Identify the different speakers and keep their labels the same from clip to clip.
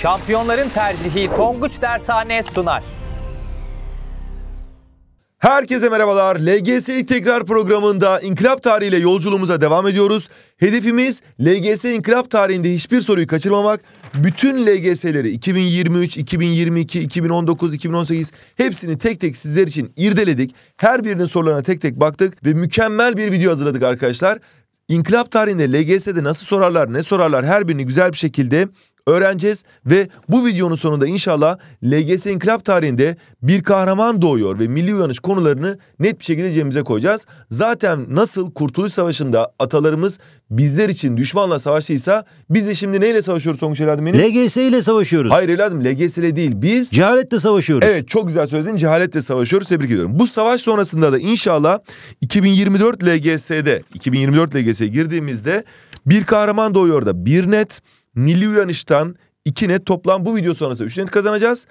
Speaker 1: Şampiyonların tercihi Tonguç Dershane sunar. Herkese merhabalar. LGS Tekrar programında inkılap tarihiyle yolculuğumuza devam ediyoruz. Hedefimiz LGS inkılap tarihinde hiçbir soruyu kaçırmamak. Bütün LGS'leri 2023, 2022, 2019, 2018 hepsini tek tek sizler için irdeledik. Her birinin sorularına tek tek baktık ve mükemmel bir video hazırladık arkadaşlar. İnkılap tarihinde LGS'de nasıl sorarlar, ne sorarlar her birini güzel bir şekilde öğreneceğiz ve bu videonun sonunda inşallah LGS inkılap tarihinde bir kahraman doğuyor ve milli uyanış konularını net bir şekilde cebimize koyacağız. Zaten nasıl Kurtuluş Savaşı'nda atalarımız bizler için düşmanla savaştıysa biz de şimdi neyle savaşıyoruz Tonguç evladım benim? LGS ile savaşıyoruz. Hayır eladım LGS ile değil biz... Cehaletle savaşıyoruz. Evet çok güzel söyledin cehaletle savaşıyoruz tebrik ediyorum. Bu savaş sonrasında da inşallah 2024 LGS'de 2024 LGS'ye girdiğimizde bir kahraman doğuyor da bir net Milli Uyanış'tan 2 net toplam bu video sonrası 3 net kazanacağız.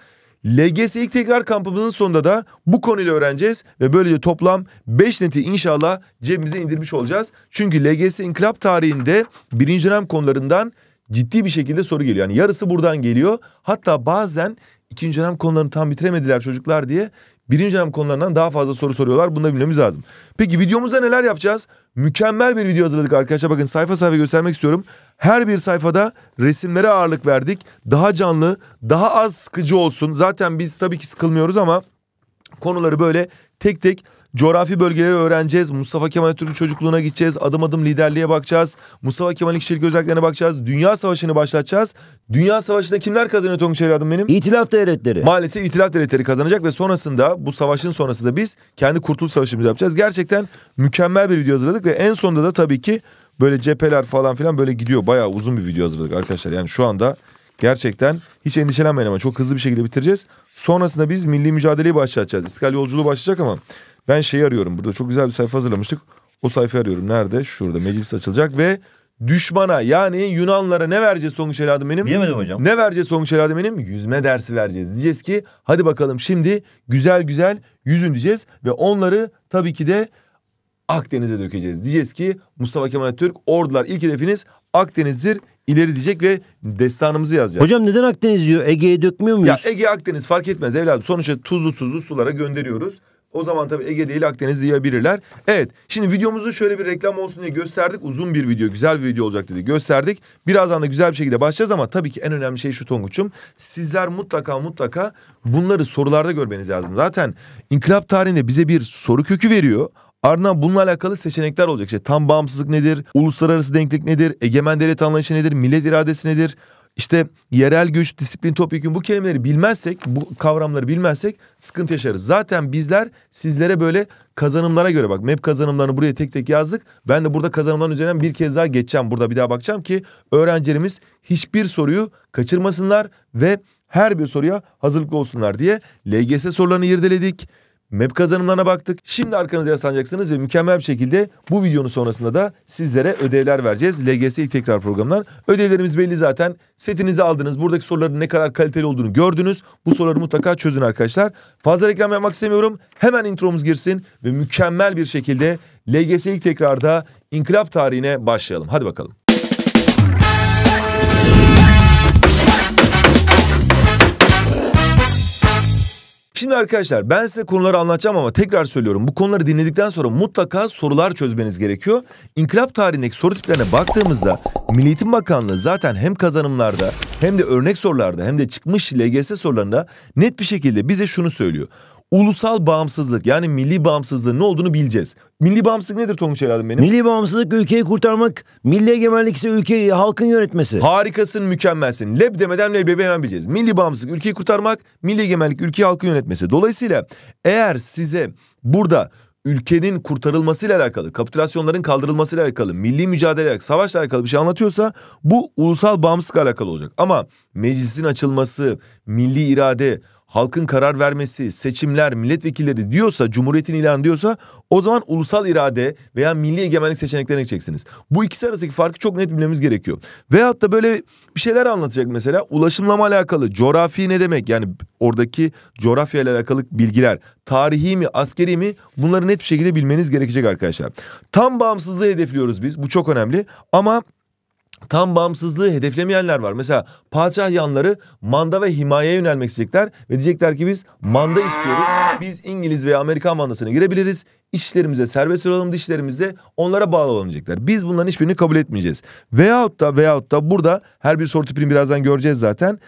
Speaker 1: LGS ilk tekrar kampımızın sonunda da bu konuyla öğreneceğiz ve böylece toplam 5 neti inşallah cebimize indirmiş olacağız. Çünkü LGS inkılap tarihinde birinci dönem konularından ciddi bir şekilde soru geliyor. Yani yarısı buradan geliyor. Hatta bazen ikinci dönem konularını tam bitiremediler çocuklar diye birinci dönem konularından daha fazla soru soruyorlar. Bunu da bilmemiz lazım. Peki videomuzda neler yapacağız? Mükemmel bir video hazırladık arkadaşlar. Bakın sayfa sayfa göstermek istiyorum. Her bir sayfada resimlere ağırlık verdik. Daha canlı, daha az sıkıcı olsun. Zaten biz tabii ki sıkılmıyoruz ama konuları böyle tek tek Coğrafi bölgeleri öğreneceğiz. Mustafa Kemal Atatürk'ün çocukluğuna gideceğiz. Adım adım liderliğe bakacağız. Mustafa Kemal kişilik özelliklerine bakacağız. Dünya Savaşı'nı başlatacağız. Dünya Savaşı'nda kimler kazanıyor Tonguç evladım benim? İtilaf devletleri. Maalesef itilaf devletleri kazanacak ve sonrasında bu savaşın sonrasında biz kendi kurtuluş savaşımızı yapacağız. Gerçekten mükemmel bir video hazırladık ve en sonunda da tabii ki böyle cepheler falan filan böyle gidiyor. Bayağı uzun bir video hazırladık arkadaşlar. Yani şu anda Gerçekten hiç endişelenmeyin ama çok hızlı bir şekilde bitireceğiz. Sonrasında biz milli mücadeleyi başlatacağız. İskal yolculuğu başlayacak ama ben şeyi arıyorum. Burada çok güzel bir sayfa hazırlamıştık. O sayfayı arıyorum. Nerede? Şurada meclis açılacak ve düşmana yani Yunanlara ne vereceğiz Songuç Eladım benim? Bilemedim hocam. Ne vereceğiz Songuç Eladım benim? Yüzme dersi vereceğiz. Diyeceğiz ki hadi bakalım şimdi güzel güzel yüzün diyeceğiz ve onları tabii ki de Akdeniz'e dökeceğiz. Diyeceğiz ki Mustafa Kemal Türk ordular ilk hedefiniz Akdeniz'dir ileri diyecek ve destanımızı yazacağız. Hocam neden Akdeniz diyor? Ege'ye dökmüyor muyuz? Ya Ege Akdeniz fark etmez evladım. Sonuçta tuzlu tuzlu sulara gönderiyoruz. O zaman tabii Ege değil Akdeniz diyebilirler. Evet şimdi videomuzu şöyle bir reklam olsun diye gösterdik. Uzun bir video güzel bir video olacak dedi gösterdik. Birazdan da güzel bir şekilde başlayacağız ama tabii ki en önemli şey şu Tonguç'um. Sizler mutlaka mutlaka bunları sorularda görmeniz lazım. Zaten inkılap tarihinde bize bir soru kökü veriyor. Ardından bununla alakalı seçenekler olacak. İşte tam bağımsızlık nedir? Uluslararası denklik nedir? Egemen devlet anlayışı nedir? Millet iradesi nedir? İşte yerel güç, disiplin, topyekun bu kelimeleri bilmezsek, bu kavramları bilmezsek sıkıntı yaşarız. Zaten bizler sizlere böyle kazanımlara göre bak. MEP kazanımlarını buraya tek tek yazdık. Ben de burada kazanımların üzerinden bir kez daha geçeceğim. Burada bir daha bakacağım ki öğrencilerimiz hiçbir soruyu kaçırmasınlar ve her bir soruya hazırlıklı olsunlar diye LGS sorularını irdeledik map kazanımlarına baktık. Şimdi arkanıza yaslanacaksınız ve mükemmel bir şekilde bu videonun sonrasında da sizlere ödevler vereceğiz. LGS ilk tekrar programından. Ödevlerimiz belli zaten. Setinizi aldınız. Buradaki soruların ne kadar kaliteli olduğunu gördünüz. Bu soruları mutlaka çözün arkadaşlar. Fazla reklam yapmak istemiyorum. Hemen intromuz girsin ve mükemmel bir şekilde LGS ilk tekrarda inkılap tarihine başlayalım. Hadi bakalım. Şimdi arkadaşlar ben size konuları anlatacağım ama tekrar söylüyorum. Bu konuları dinledikten sonra mutlaka sorular çözmeniz gerekiyor. İnkılap tarihindeki soru tiplerine baktığımızda Milli Eğitim Bakanlığı zaten hem kazanımlarda hem de örnek sorularda hem de çıkmış LGS sorularında net bir şekilde bize şunu söylüyor ulusal bağımsızlık yani milli bağımsızlığın ne olduğunu bileceğiz. Milli bağımsızlık nedir Tonguç evladım benim? Milli bağımsızlık ülkeyi kurtarmak, milli egemenlik ise ülkeyi halkın yönetmesi. Harikasın, mükemmelsin. Leb demeden leblebi hemen bileceğiz. Milli bağımsızlık ülkeyi kurtarmak, milli egemenlik ülkeyi halkın yönetmesi. Dolayısıyla eğer size burada ülkenin kurtarılmasıyla alakalı, kapitülasyonların kaldırılmasıyla alakalı, milli mücadele, savaşla alakalı bir şey anlatıyorsa bu ulusal bağımsızlıkla alakalı olacak. Ama meclisin açılması, milli irade, halkın karar vermesi, seçimler, milletvekilleri diyorsa, cumhuriyetin ilanı diyorsa o zaman ulusal irade veya milli egemenlik seçeneklerine gideceksiniz. Bu ikisi arasındaki farkı çok net bilmemiz gerekiyor. Veyahut da böyle bir şeyler anlatacak mesela ulaşımla alakalı coğrafi ne demek yani oradaki coğrafya ile alakalı bilgiler tarihi mi askeri mi bunları net bir şekilde bilmeniz gerekecek arkadaşlar. Tam bağımsızlığı hedefliyoruz biz bu çok önemli ama tam bağımsızlığı hedeflemeyenler var. Mesela padişah yanları manda ve himayeye yönelmek isteyecekler ve diyecekler ki biz manda istiyoruz. Biz İngiliz veya Amerikan mandasına girebiliriz. İşlerimize serbest olalım, dişlerimizde onlara bağlı olalım diyecekler. Biz bunların hiçbirini kabul etmeyeceğiz. Veyahut da veyahut da burada her bir soru tipini birazdan göreceğiz zaten.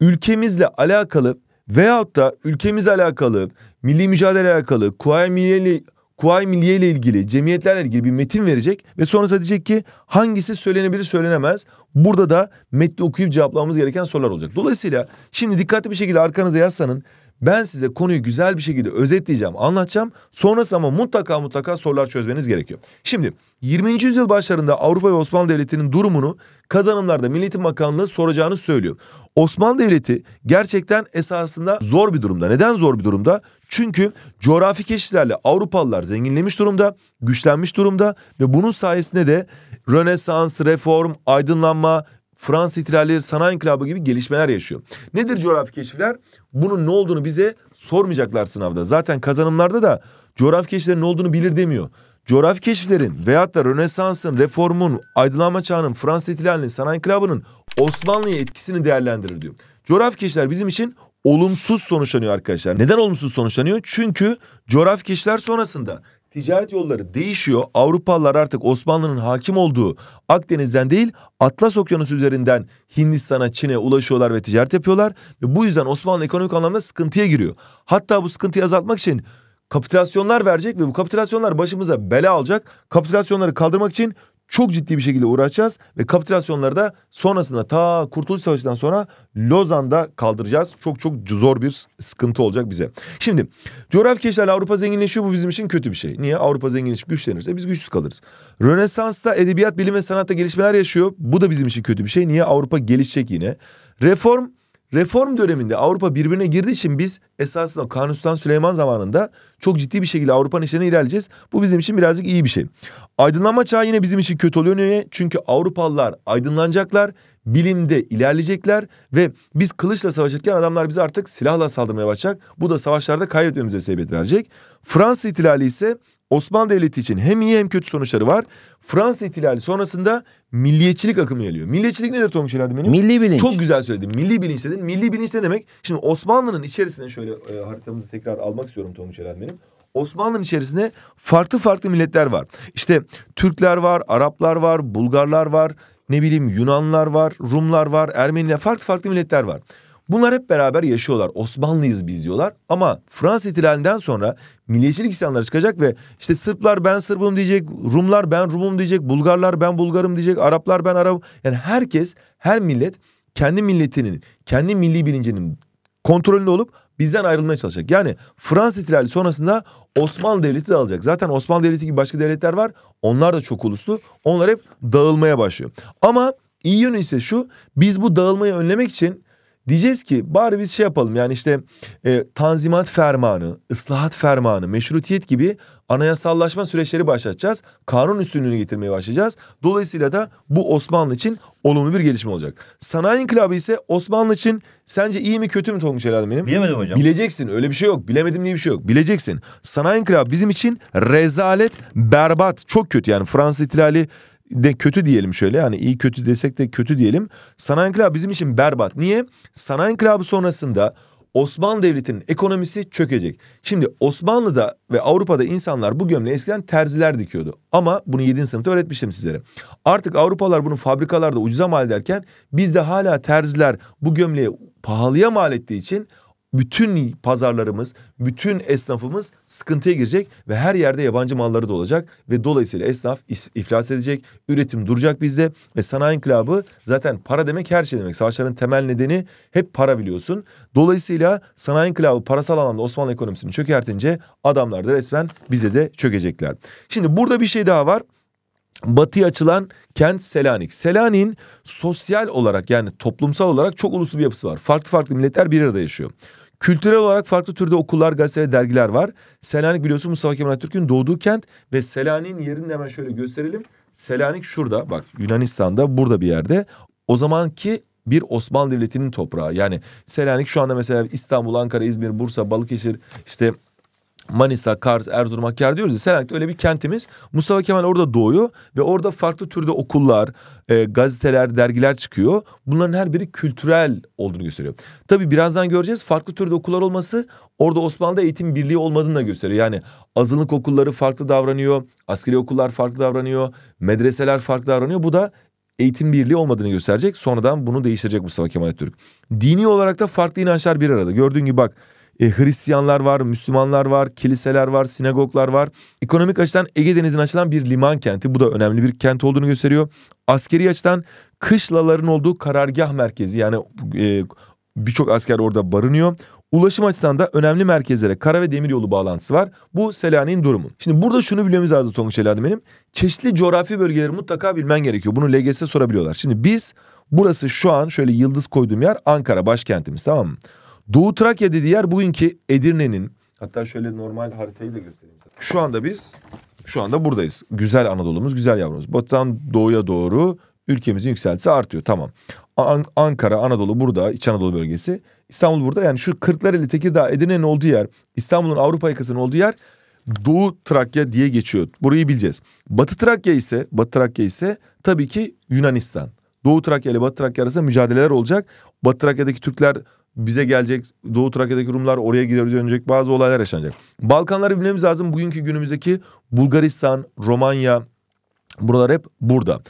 Speaker 1: Ülkemizle alakalı veyahut da ülkemizle alakalı, milli mücadele alakalı, kuvayi milliyeli Kuay Milliye ile ilgili, cemiyetlerle ilgili bir metin verecek ve sonrasında diyecek ki hangisi söylenebilir söylenemez. Burada da metni okuyup cevaplamamız gereken sorular olacak. Dolayısıyla şimdi dikkatli bir şekilde arkanıza yazsanın. Ben size konuyu güzel bir şekilde özetleyeceğim, anlatacağım. Sonrası ama mutlaka mutlaka sorular çözmeniz gerekiyor. Şimdi 20. yüzyıl başlarında Avrupa ve Osmanlı Devleti'nin durumunu kazanımlarda Milliyetin Bakanlığı soracağını söylüyor. Osmanlı Devleti gerçekten esasında zor bir durumda. Neden zor bir durumda? Çünkü coğrafi keşiflerle Avrupalılar zenginlemiş durumda, güçlenmiş durumda ve bunun sayesinde de Rönesans, reform, aydınlanma, Fransız ihtilali, sanayi İnkılabı gibi gelişmeler yaşıyor. Nedir coğrafi keşifler? Bunun ne olduğunu bize sormayacaklar sınavda. Zaten kazanımlarda da coğrafi keşiflerin ne olduğunu bilir demiyor. Coğrafi keşiflerin veyahut da Rönesans'ın, reformun, aydınlanma çağının, Fransız ihtilalinin, sanayi İnkılabının Osmanlı'ya etkisini değerlendirir diyor. Coğrafi keşifler bizim için olumsuz sonuçlanıyor arkadaşlar. Neden olumsuz sonuçlanıyor? Çünkü coğrafi keşifler sonrasında ticaret yolları değişiyor. Avrupalılar artık Osmanlı'nın hakim olduğu Akdeniz'den değil Atlas Okyanusu üzerinden Hindistan'a, Çin'e ulaşıyorlar ve ticaret yapıyorlar. Ve bu yüzden Osmanlı ekonomik anlamda sıkıntıya giriyor. Hatta bu sıkıntıyı azaltmak için kapitülasyonlar verecek ve bu kapitülasyonlar başımıza bela alacak. Kapitülasyonları kaldırmak için çok ciddi bir şekilde uğraşacağız ve kapitülasyonları da sonrasında ta Kurtuluş Savaşı'ndan sonra Lozan'da kaldıracağız. Çok çok zor bir sıkıntı olacak bize. Şimdi coğrafi keşiflerle Avrupa zenginleşiyor bu bizim için kötü bir şey. Niye? Avrupa zenginleşip güçlenirse biz güçsüz kalırız. Rönesans'ta edebiyat, bilim ve sanatta gelişmeler yaşıyor. Bu da bizim için kötü bir şey. Niye? Avrupa gelişecek yine. Reform reform döneminde Avrupa birbirine girdiği için biz esasında Kanuni Sultan Süleyman zamanında çok ciddi bir şekilde Avrupa'nın işlerine ilerleyeceğiz. Bu bizim için birazcık iyi bir şey. Aydınlanma çağı yine bizim için kötü oluyor. Niye? Çünkü Avrupalılar aydınlanacaklar bilimde ilerleyecekler ve biz kılıçla savaşırken adamlar bizi artık silahla saldırmaya başlayacak. Bu da savaşlarda kaybetmemize sebebiyet verecek. Fransız ihtilali ise Osmanlı Devleti için hem iyi hem kötü sonuçları var. Fransız ihtilali sonrasında milliyetçilik akımı geliyor. Milliyetçilik nedir Tomuş herhalde benim? Milli bilinç. Çok güzel söyledin. Milli bilinç dedin. Milli bilinç ne demek? Şimdi Osmanlı'nın içerisinde şöyle e, haritamızı tekrar almak istiyorum Tomuş herhalde benim. Osmanlı'nın içerisinde farklı farklı milletler var. İşte Türkler var, Araplar var, Bulgarlar var, ne bileyim Yunanlar var, Rumlar var, Ermeniler farklı farklı milletler var. Bunlar hep beraber yaşıyorlar. Osmanlıyız biz diyorlar. Ama Fransız ihtilalinden sonra milliyetçilik isyanları çıkacak ve işte Sırplar ben Sırbım diyecek, Rumlar ben Rumum diyecek, Bulgarlar ben Bulgarım diyecek, Araplar ben Arap. Yani herkes, her millet kendi milletinin, kendi milli bilincinin kontrolünde olup bizden ayrılmaya çalışacak. Yani Fransa ihtilali sonrasında Osmanlı Devleti de alacak. Zaten Osmanlı Devleti gibi başka devletler var. Onlar da çok uluslu. Onlar hep dağılmaya başlıyor. Ama iyi yönü ise şu. Biz bu dağılmayı önlemek için Diyeceğiz ki bari biz şey yapalım yani işte e, tanzimat fermanı, ıslahat fermanı, meşrutiyet gibi anayasallaşma süreçleri başlatacağız. Kanun üstünlüğünü getirmeye başlayacağız. Dolayısıyla da bu Osmanlı için olumlu bir gelişme olacak. Sanayi inkılabı ise Osmanlı için sence iyi mi kötü mü Tonguç herhalde benim? Bilemedim hocam. Bileceksin öyle bir şey yok. Bilemedim diye bir şey yok. Bileceksin. Sanayi inkılabı bizim için rezalet, berbat, çok kötü yani Fransız ihtilali de kötü diyelim şöyle yani iyi kötü desek de kötü diyelim. Sanayi inkılabı bizim için berbat. Niye? Sanayi inkılabı sonrasında Osmanlı Devleti'nin ekonomisi çökecek. Şimdi Osmanlı'da ve Avrupa'da insanlar bu gömleği eskiden terziler dikiyordu. Ama bunu 7. sınıfta öğretmiştim sizlere. Artık Avrupalar bunu fabrikalarda ucuza mal ederken bizde hala terziler bu gömleği pahalıya mal ettiği için bütün pazarlarımız, bütün esnafımız sıkıntıya girecek ve her yerde yabancı malları da olacak ve dolayısıyla esnaf iflas edecek, üretim duracak bizde ve sanayi inkılabı zaten para demek her şey demek. Savaşların temel nedeni hep para biliyorsun. Dolayısıyla sanayi inkılabı parasal anlamda Osmanlı ekonomisini çökertince adamlar da resmen bize de çökecekler. Şimdi burada bir şey daha var. Batıya açılan kent Selanik. Selanik'in sosyal olarak yani toplumsal olarak çok uluslu bir yapısı var. Farklı farklı milletler bir arada yaşıyor. Kültürel olarak farklı türde okullar, gazeteler, dergiler var. Selanik biliyorsun Mustafa Kemal Atatürk'ün doğduğu kent ve Selanik'in yerini de hemen şöyle gösterelim. Selanik şurada bak Yunanistan'da burada bir yerde. O zamanki bir Osmanlı Devleti'nin toprağı. Yani Selanik şu anda mesela İstanbul, Ankara, İzmir, Bursa, Balıkesir işte Manisa, Kars, Erzurum, Hakkari diyoruz ya Selanik'te öyle bir kentimiz. Mustafa Kemal orada doğuyor ve orada farklı türde okullar, e, gazeteler, dergiler çıkıyor. Bunların her biri kültürel olduğunu gösteriyor. Tabii birazdan göreceğiz farklı türde okullar olması orada Osmanlı'da eğitim birliği olmadığını da gösteriyor. Yani azınlık okulları farklı davranıyor, askeri okullar farklı davranıyor, medreseler farklı davranıyor. Bu da eğitim birliği olmadığını gösterecek. Sonradan bunu değiştirecek Mustafa Kemal Atatürk. Dini olarak da farklı inançlar bir arada. Gördüğün gibi bak e, Hristiyanlar var, Müslümanlar var, kiliseler var, sinagoglar var. Ekonomik açıdan Ege Denizi'nin açılan bir liman kenti. Bu da önemli bir kent olduğunu gösteriyor. Askeri açıdan kışlaların olduğu karargah merkezi yani e, birçok asker orada barınıyor. Ulaşım açısından da önemli merkezlere kara ve demiryolu bağlantısı var. Bu Selanik'in durumu. Şimdi burada şunu bilmemiz lazım Tonguç Eladim benim. Çeşitli coğrafi bölgeleri mutlaka bilmen gerekiyor. Bunu LGS sorabiliyorlar. Şimdi biz burası şu an şöyle yıldız koyduğum yer Ankara başkentimiz tamam mı? Doğu Trakya dediği yer bugünkü Edirne'nin hatta şöyle normal haritayı da göstereyim. Şu anda biz şu anda buradayız. Güzel Anadolu'muz, güzel yavrumuz. Batıdan doğuya doğru ülkemizin yükseltisi artıyor. Tamam. An- Ankara, Anadolu burada, İç Anadolu bölgesi. İstanbul burada. Yani şu Kırklareli, Tekirdağ, Edirne'nin olduğu yer, İstanbul'un Avrupa yakasının olduğu yer Doğu Trakya diye geçiyor. Burayı bileceğiz. Batı Trakya ise, Batı Trakya ise tabii ki Yunanistan. Doğu Trakya ile Batı Trakya arasında mücadeleler olacak. Batı Trakya'daki Türkler bize gelecek. Doğu Trakya'daki Rumlar oraya gider dönecek. Bazı olaylar yaşanacak. Balkanları bilmemiz lazım. Bugünkü günümüzdeki Bulgaristan, Romanya buralar hep burada.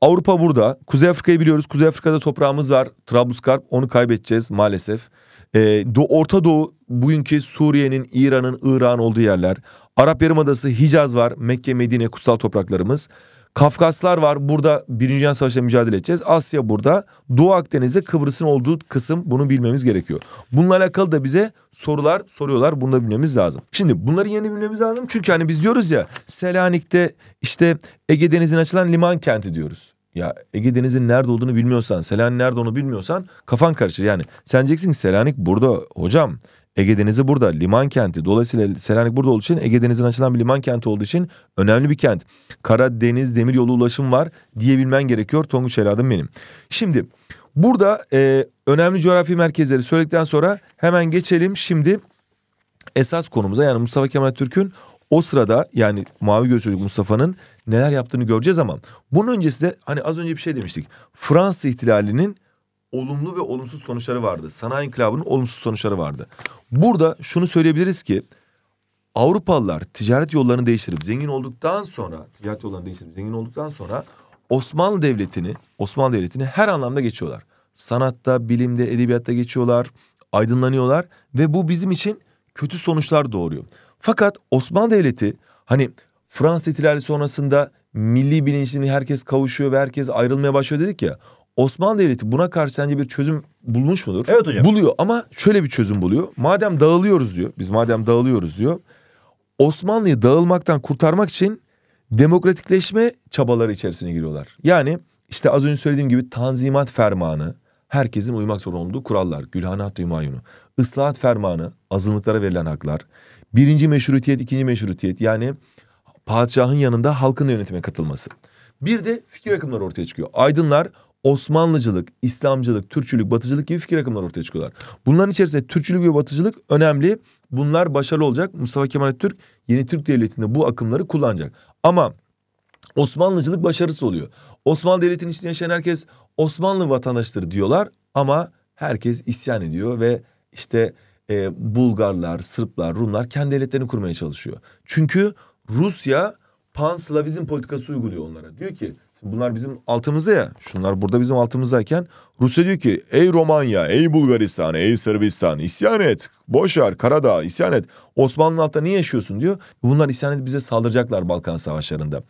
Speaker 1: Avrupa burada. Kuzey Afrika'yı biliyoruz. Kuzey Afrika'da toprağımız var. Trabluskarp onu kaybedeceğiz maalesef. Ee, Orta Doğu bugünkü Suriye'nin, İran'ın, İran olduğu yerler. Arap Yarımadası, Hicaz var. Mekke, Medine kutsal topraklarımız. Kafkaslar var burada Birinci Dünya Savaşı'da mücadele edeceğiz. Asya burada. Doğu Akdeniz'de Kıbrıs'ın olduğu kısım bunu bilmemiz gerekiyor. Bununla alakalı da bize sorular soruyorlar. Bunu da bilmemiz lazım. Şimdi bunları yeni bilmemiz lazım. Çünkü hani biz diyoruz ya Selanik'te işte Ege Denizi'ne açılan liman kenti diyoruz. Ya Ege Denizi'nin nerede olduğunu bilmiyorsan, Selanik nerede onu bilmiyorsan kafan karışır. Yani sen diyeceksin ki Selanik burada hocam. Ege Denizi burada liman kenti. Dolayısıyla Selanik burada olduğu için Ege Denizi'nin açılan bir liman kenti olduğu için önemli bir kent. Karadeniz deniz demir yolu ulaşım var diyebilmen gerekiyor Tonguç evladım benim. Şimdi burada e, önemli coğrafi merkezleri söyledikten sonra hemen geçelim şimdi esas konumuza yani Mustafa Kemal Türk'ün o sırada yani Mavi Göz Çocuk Mustafa'nın neler yaptığını göreceğiz ama bunun öncesi de hani az önce bir şey demiştik. Fransız ihtilalinin olumlu ve olumsuz sonuçları vardı. Sanayi inkılabının olumsuz sonuçları vardı. Burada şunu söyleyebiliriz ki Avrupalılar ticaret yollarını değiştirip zengin olduktan sonra ticaret yollarını değiştirip zengin olduktan sonra Osmanlı devletini Osmanlı devletini her anlamda geçiyorlar. Sanatta, bilimde, edebiyatta geçiyorlar, aydınlanıyorlar ve bu bizim için kötü sonuçlar doğuruyor. Fakat Osmanlı devleti hani Fransız ihtilali sonrasında milli bilincini herkes kavuşuyor ve herkes ayrılmaya başlıyor dedik ya. Osmanlı Devleti buna karşı sence bir çözüm bulmuş mudur? Evet hocam. Buluyor ama şöyle bir çözüm buluyor. Madem dağılıyoruz diyor. Biz madem dağılıyoruz diyor. Osmanlı'yı dağılmaktan kurtarmak için demokratikleşme çabaları içerisine giriyorlar. Yani işte az önce söylediğim gibi Tanzimat Fermanı, herkesin uymak zorunda olduğu kurallar, Gülhanat Hümayun'u, ıslahat fermanı, azınlıklara verilen haklar, birinci meşrutiyet, ikinci meşrutiyet yani padişahın yanında halkın da yönetime katılması. Bir de fikir akımları ortaya çıkıyor. Aydınlar Osmanlıcılık, İslamcılık, Türkçülük, Batıcılık gibi fikir akımları ortaya çıkıyorlar. Bunların içerisinde Türkçülük ve Batıcılık önemli. Bunlar başarılı olacak. Mustafa Kemal Türk, yeni Türk Devleti'nde bu akımları kullanacak. Ama Osmanlıcılık başarısı oluyor. Osmanlı Devleti'nin içinde yaşayan herkes Osmanlı vatandaşları diyorlar ama herkes isyan ediyor ve işte e, Bulgarlar, Sırplar, Rumlar kendi devletlerini kurmaya çalışıyor. Çünkü Rusya panslavizm politikası uyguluyor onlara. Diyor ki bunlar bizim altımızda ya. Şunlar burada bizim altımızdayken Rusya diyor ki ey Romanya, ey Bulgaristan, ey Sırbistan isyan et. boşar, Karadağ isyan et. Osmanlı altında niye yaşıyorsun diyor. Bunlar isyan edip bize saldıracaklar Balkan savaşlarında.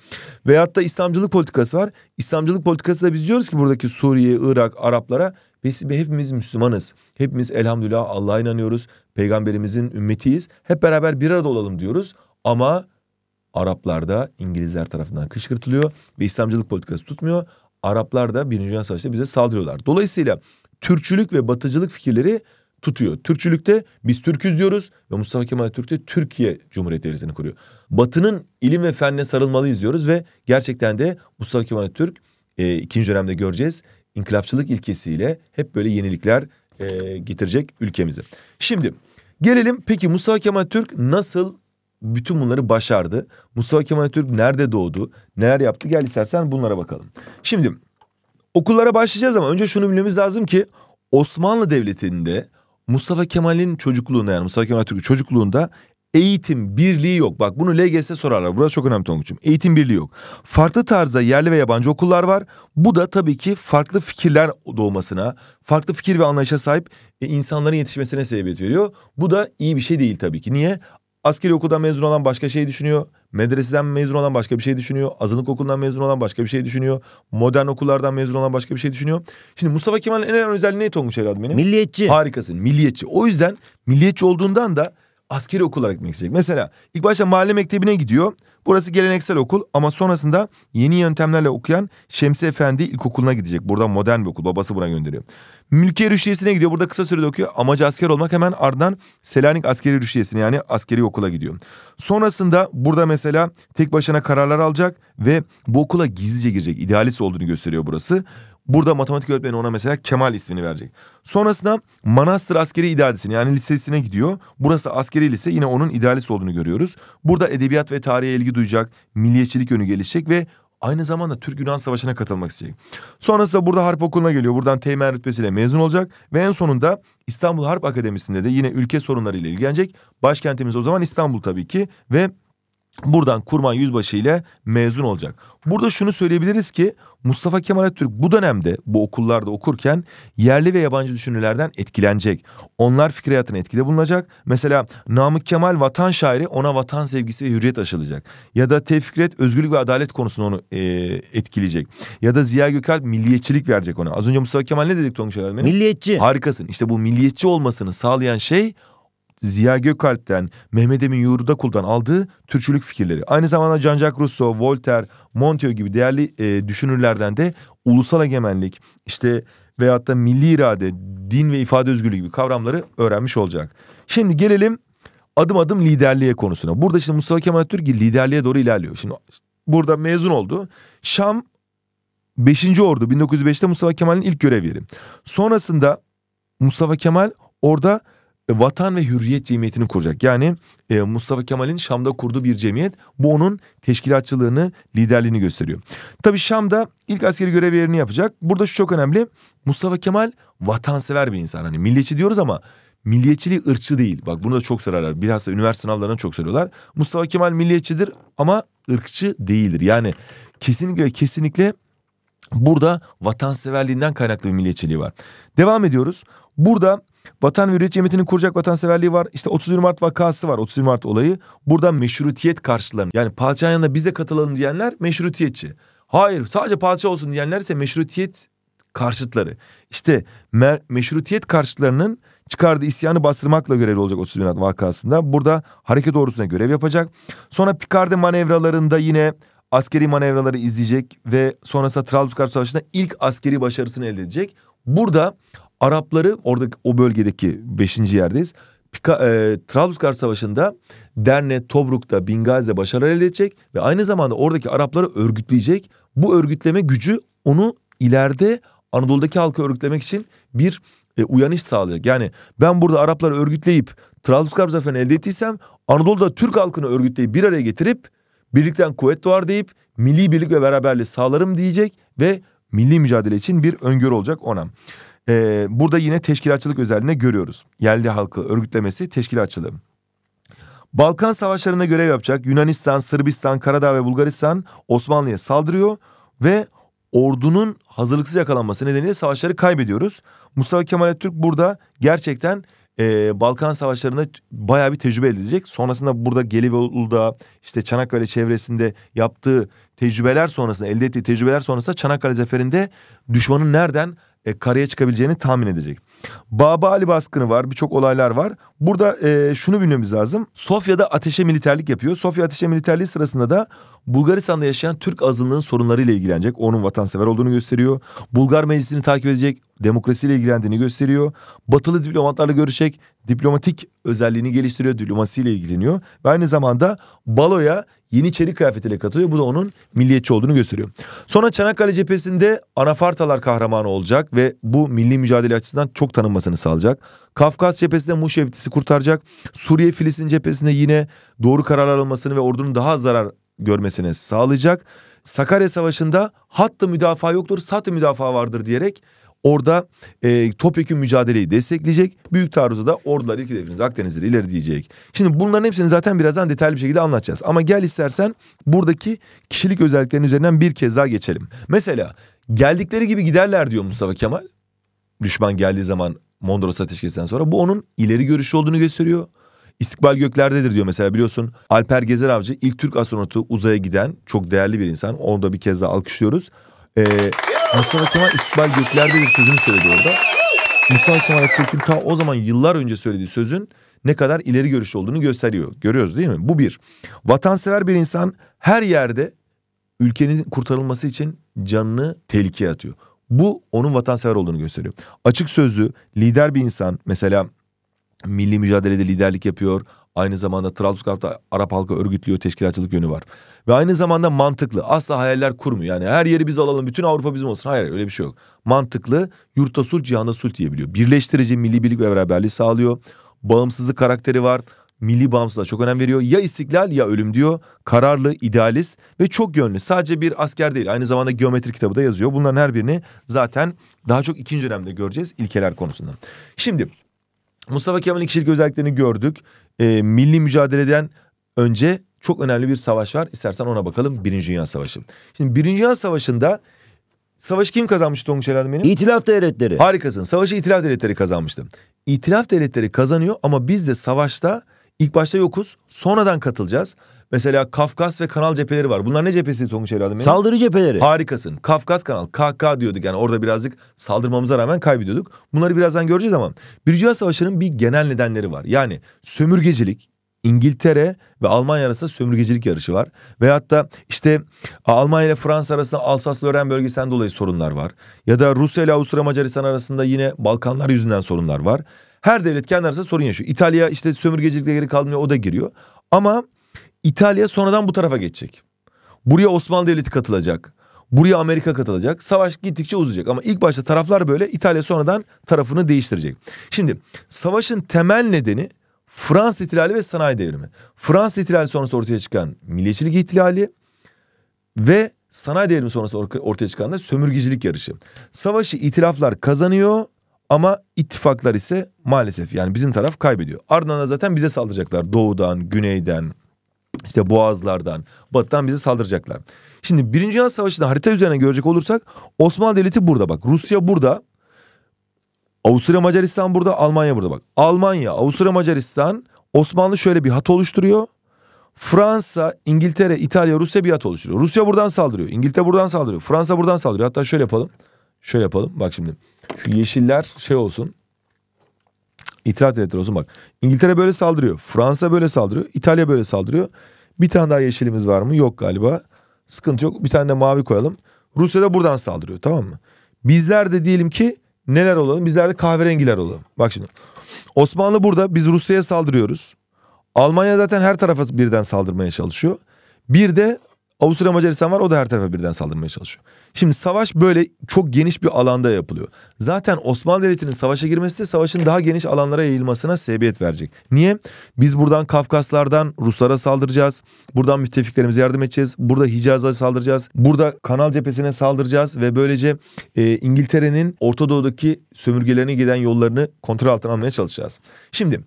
Speaker 1: Veyahut da İslamcılık politikası var. İslamcılık politikası da biz diyoruz ki buradaki Suriye, Irak, Araplara biz hepimiz Müslümanız. Hepimiz elhamdülillah Allah'a inanıyoruz. Peygamberimizin ümmetiyiz. Hep beraber bir arada olalım diyoruz. Ama Araplar da İngilizler tarafından kışkırtılıyor ve İslamcılık politikası tutmuyor. Araplar da Birinci Dünya Savaşı'nda bize saldırıyorlar. Dolayısıyla Türkçülük ve Batıcılık fikirleri tutuyor. Türkçülükte biz Türküz diyoruz ve Mustafa Kemal Türk'te Türkiye Cumhuriyeti Devleti'ni kuruyor. Batı'nın ilim ve fenle sarılmalıyız diyoruz ve gerçekten de Mustafa Kemal Türk e, ikinci dönemde göreceğiz. İnkılapçılık ilkesiyle hep böyle yenilikler e, getirecek ülkemizi. Şimdi gelelim peki Mustafa Kemal Türk nasıl bütün bunları başardı. Mustafa Kemal Atatürk nerede doğdu? Neler yaptı? Gel istersen bunlara bakalım. Şimdi okullara başlayacağız ama önce şunu bilmemiz lazım ki Osmanlı Devleti'nde Mustafa Kemal'in çocukluğunda yani Mustafa Kemal Atatürk'ün çocukluğunda eğitim birliği yok. Bak bunu LGS sorarlar. Burası çok önemli Tonguç'um. Eğitim birliği yok. Farklı tarzda yerli ve yabancı okullar var. Bu da tabii ki farklı fikirler doğmasına, farklı fikir ve anlayışa sahip e, insanların yetişmesine sebebiyet veriyor. Bu da iyi bir şey değil tabii ki. Niye? Askeri okuldan mezun olan başka şey düşünüyor. Medreseden mezun olan başka bir şey düşünüyor. Azınlık okulundan mezun olan başka bir şey düşünüyor. Modern okullardan mezun olan başka bir şey düşünüyor. Şimdi Mustafa Kemal'in en önemli özelliği neydi Tonguç evladım benim? Milliyetçi. Harikasın milliyetçi. O yüzden milliyetçi olduğundan da askeri okullara gitmek isteyecek. Mesela ilk başta mahalle mektebine gidiyor. Burası geleneksel okul ama sonrasında yeni yöntemlerle okuyan Şemsi Efendi İlkokulu'na gidecek. Burada modern bir okul. Babası buna gönderiyor. Mülkiye Rüştiyesi'ne gidiyor. Burada kısa sürede okuyor. Amacı asker olmak hemen ardından Selanik Askeri Rüştiyesi'ne yani askeri okula gidiyor. Sonrasında burada mesela tek başına kararlar alacak ve bu okula gizlice girecek. İdealist olduğunu gösteriyor burası. Burada matematik öğretmeni ona mesela Kemal ismini verecek. Sonrasında Manastır Askeri İdadesi'ne yani lisesine gidiyor. Burası askeri lise yine onun idealist olduğunu görüyoruz. Burada edebiyat ve tarihe ilgi duyacak, milliyetçilik yönü gelişecek ve aynı zamanda Türk-Yunan Savaşı'na katılmak isteyecek. Sonrasında burada harp okuluna geliyor. Buradan teğmen rütbesiyle mezun olacak. Ve en sonunda İstanbul Harp Akademisi'nde de yine ülke sorunlarıyla ilgilenecek. Başkentimiz o zaman İstanbul tabii ki. Ve Buradan kurmay yüzbaşı ile mezun olacak. Burada şunu söyleyebiliriz ki Mustafa Kemal Atatürk bu dönemde bu okullarda okurken yerli ve yabancı düşünürlerden etkilenecek. Onlar fikir hayatına etkide bulunacak. Mesela Namık Kemal vatan şairi ona vatan sevgisi ve hürriyet aşılacak. Ya da Tevfikret özgürlük ve adalet konusunda onu e, etkileyecek. Ya da Ziya Gökalp milliyetçilik verecek ona. Az önce Mustafa Kemal ne dedik Tonguç Milliyetçi. Harikasın. İşte bu milliyetçi olmasını sağlayan şey Ziya Gökalp'ten, Mehmet Emin Yurdakul'dan aldığı Türkçülük fikirleri. Aynı zamanda Jean-Jacques Rousseau, Voltaire, Montaigne gibi değerli e, düşünürlerden de ulusal egemenlik, işte veyahut da milli irade, din ve ifade özgürlüğü gibi kavramları öğrenmiş olacak. Şimdi gelelim adım adım liderliğe konusuna. Burada şimdi Mustafa Kemal Atatürk liderliğe doğru ilerliyor. Şimdi burada mezun oldu. Şam 5. Ordu 1905'te Mustafa Kemal'in ilk görev yeri. Sonrasında Mustafa Kemal orada e, vatan ve hürriyet cemiyetini kuracak. Yani e, Mustafa Kemal'in Şam'da kurduğu bir cemiyet bu onun teşkilatçılığını, liderliğini gösteriyor. Tabii Şam'da ilk askeri görevlerini yapacak. Burada şu çok önemli. Mustafa Kemal vatansever bir insan. Hani milliyetçi diyoruz ama milliyetçiliği ırkçı değil. Bak bunu da çok söylerler, Bilhassa üniversite sınavlarına çok soruyorlar. Mustafa Kemal milliyetçidir ama ırkçı değildir. Yani kesinlikle kesinlikle burada vatanseverliğinden kaynaklı bir milliyetçiliği var. Devam ediyoruz. Burada Vatan ve Hürriyet Cemiyeti'nin kuracak vatanseverliği var. İşte 31 Mart vakası var. 31 Mart olayı. Burada meşrutiyet karşılarını. Yani padişahın yanında bize katılalım diyenler meşrutiyetçi. Hayır sadece padişah olsun diyenler ise meşrutiyet karşıtları. İşte meşrutiyet karşıtlarının çıkardığı isyanı bastırmakla görevli olacak 30 bin vakasında. Burada hareket doğrusuna görev yapacak. Sonra Picardy manevralarında yine askeri manevraları izleyecek ve sonrasında Trablusgarp Savaşı'nda ilk askeri başarısını elde edecek. Burada Arapları oradaki o bölgedeki beşinci yerdeyiz. Pika, e, Trablusgar Savaşı'nda Derne, Tobruk'ta Bingazi'de başarı elde edecek ve aynı zamanda oradaki Arapları örgütleyecek. Bu örgütleme gücü onu ileride Anadolu'daki halkı örgütlemek için bir e, uyanış sağlayacak. Yani ben burada Arapları örgütleyip Trablusgarp zaferini elde ettiysem Anadolu'da Türk halkını örgütleyip bir araya getirip birlikten kuvvet doğar deyip milli birlik ve beraberliği sağlarım diyecek ve milli mücadele için bir öngörü olacak ona. Ee, burada yine teşkilatçılık özelliğini görüyoruz. Yerli halkı örgütlemesi teşkilatçılığı. Balkan savaşlarında görev yapacak Yunanistan, Sırbistan, Karadağ ve Bulgaristan Osmanlı'ya saldırıyor ve ordunun hazırlıksız yakalanması nedeniyle savaşları kaybediyoruz. Mustafa Kemal Atatürk burada gerçekten e, Balkan savaşlarında bayağı bir tecrübe elde edecek. Sonrasında burada Gelibolu'da işte Çanakkale çevresinde yaptığı tecrübeler sonrasında elde ettiği tecrübeler sonrasında Çanakkale zaferinde düşmanın nereden e, karaya çıkabileceğini tahmin edecek. Baba Ali baskını var, birçok olaylar var. Burada e, şunu bilmemiz lazım. Sofya'da ateşe militerlik yapıyor. Sofya ateşe militerliği sırasında da Bulgaristan'da yaşayan Türk azınlığın sorunlarıyla ilgilenecek. Onun vatansever olduğunu gösteriyor. Bulgar meclisini takip edecek, demokrasiyle ilgilendiğini gösteriyor. Batılı diplomatlarla görüşecek, diplomatik özelliğini geliştiriyor, diplomasiyle ilgileniyor. Ve aynı zamanda baloya Yeniçeri kıyafetiyle katılıyor. Bu da onun milliyetçi olduğunu gösteriyor. Sonra Çanakkale cephesinde Anafartalar kahramanı olacak ve bu milli mücadele açısından çok tanınmasını sağlayacak. Kafkas cephesinde Muş Şevtisi kurtaracak. Suriye Filistin cephesinde yine doğru kararlar alınmasını ve ordunun daha az zarar görmesini sağlayacak. Sakarya Savaşı'nda hattı müdafaa yoktur, satı müdafaa vardır diyerek Orada e, topyekun mücadeleyi destekleyecek. Büyük taarruza da ordular ilk hedefiniz Akdeniz'de ileri diyecek. Şimdi bunların hepsini zaten birazdan detaylı bir şekilde anlatacağız. Ama gel istersen buradaki kişilik özelliklerinin üzerinden bir kez daha geçelim. Mesela geldikleri gibi giderler diyor Mustafa Kemal. Düşman geldiği zaman Mondros ateşkesinden sonra bu onun ileri görüşü olduğunu gösteriyor. İstikbal göklerdedir diyor mesela biliyorsun. Alper Gezer Avcı ilk Türk astronotu uzaya giden çok değerli bir insan. Onu da bir kez daha alkışlıyoruz. Ee, Mustafa Kemal İsmail Gökler'de bir sözünü söyledi orada. Mustafa Kemal Atatürk'ün ta o zaman yıllar önce söylediği sözün ne kadar ileri görüş olduğunu gösteriyor. Görüyoruz değil mi? Bu bir. Vatansever bir insan her yerde ülkenin kurtarılması için canını tehlikeye atıyor. Bu onun vatansever olduğunu gösteriyor. Açık sözlü, lider bir insan mesela milli mücadelede liderlik yapıyor. Aynı zamanda Trabzonspor'da Arap halkı örgütlüyor, teşkilatçılık yönü var. Ve aynı zamanda mantıklı, asla hayaller kurmuyor. Yani her yeri biz alalım, bütün Avrupa bizim olsun. Hayır öyle bir şey yok. Mantıklı, yurtta sulh, cihanda sulh diyebiliyor. Birleştirici, milli birlik ve beraberliği sağlıyor. Bağımsızlık karakteri var. Milli bağımsızlığa çok önem veriyor. Ya istiklal ya ölüm diyor. Kararlı, idealist ve çok yönlü. Sadece bir asker değil. Aynı zamanda geometri kitabı da yazıyor. Bunların her birini zaten daha çok ikinci dönemde göreceğiz ilkeler konusunda. Şimdi Mustafa Kemal'in kişilik özelliklerini gördük. E, milli mücadeleden önce çok önemli bir savaş var. İstersen ona bakalım. Birinci Dünya Savaşı. Şimdi Birinci Dünya Savaşı'nda savaşı kim kazanmıştı Tonguç Helal benim? İtilaf devletleri. Harikasın. Savaşı itilaf devletleri kazanmıştı. İtilaf devletleri kazanıyor ama biz de savaşta ilk başta yokuz. Sonradan katılacağız. Mesela Kafkas ve Kanal cepheleri var. Bunlar ne cephesi Tonguç evladım? Benim? Saldırı cepheleri. Harikasın. Kafkas Kanal, KK diyorduk yani orada birazcık saldırmamıza rağmen kaybediyorduk. Bunları birazdan göreceğiz ama Birinci Dünya Savaşı'nın bir genel nedenleri var. Yani sömürgecilik, İngiltere ve Almanya arasında sömürgecilik yarışı var. Veyahut da işte Almanya ile Fransa arasında Alsas-Lorraine bölgesinden dolayı sorunlar var. Ya da Rusya ile Avusturya Macaristan arasında yine Balkanlar yüzünden sorunlar var. Her devlet kendi arasında sorun yaşıyor. İtalya işte sömürgecilikle geri kalmıyor o da giriyor. Ama İtalya sonradan bu tarafa geçecek. Buraya Osmanlı Devleti katılacak. Buraya Amerika katılacak. Savaş gittikçe uzayacak. Ama ilk başta taraflar böyle. İtalya sonradan tarafını değiştirecek. Şimdi savaşın temel nedeni Fransız ihtilali ve sanayi devrimi. Fransız ihtilali sonrası ortaya çıkan milliyetçilik ihtilali ve sanayi devrimi sonrası ortaya çıkan da sömürgecilik yarışı. Savaşı itilaflar kazanıyor ama ittifaklar ise maalesef yani bizim taraf kaybediyor. Ardından da zaten bize saldıracaklar doğudan, güneyden, işte Boğazlardan, Batı'dan bize saldıracaklar. Şimdi Birinci Dünya Savaşı'nda harita üzerine görecek olursak Osmanlı Devleti burada bak. Rusya burada. Avusturya Macaristan burada, Almanya burada bak. Almanya, Avusturya Macaristan, Osmanlı şöyle bir hat oluşturuyor. Fransa, İngiltere, İtalya, Rusya bir hat oluşturuyor. Rusya buradan saldırıyor. İngiltere buradan saldırıyor. Fransa buradan saldırıyor. Hatta şöyle yapalım. Şöyle yapalım. Bak şimdi. Şu yeşiller şey olsun. İtiraf devletleri olsun bak. İngiltere böyle saldırıyor. Fransa böyle saldırıyor. İtalya böyle saldırıyor. Bir tane daha yeşilimiz var mı? Yok galiba. Sıkıntı yok. Bir tane de mavi koyalım. Rusya da buradan saldırıyor tamam mı? Bizler de diyelim ki neler olalım? Bizler de kahverengiler olalım. Bak şimdi. Osmanlı burada biz Rusya'ya saldırıyoruz. Almanya zaten her tarafa birden saldırmaya çalışıyor. Bir de Avusturya Macaristan var o da her tarafa birden saldırmaya çalışıyor. Şimdi savaş böyle çok geniş bir alanda yapılıyor. Zaten Osmanlı Devleti'nin savaşa girmesi de savaşın daha geniş alanlara yayılmasına sebebiyet verecek. Niye? Biz buradan Kafkaslardan Ruslara saldıracağız. Buradan müttefiklerimize yardım edeceğiz. Burada Hicaz'a saldıracağız. Burada Kanal cephesine saldıracağız ve böylece e, İngiltere'nin Orta Doğu'daki sömürgelerine giden yollarını kontrol altına almaya çalışacağız. Şimdi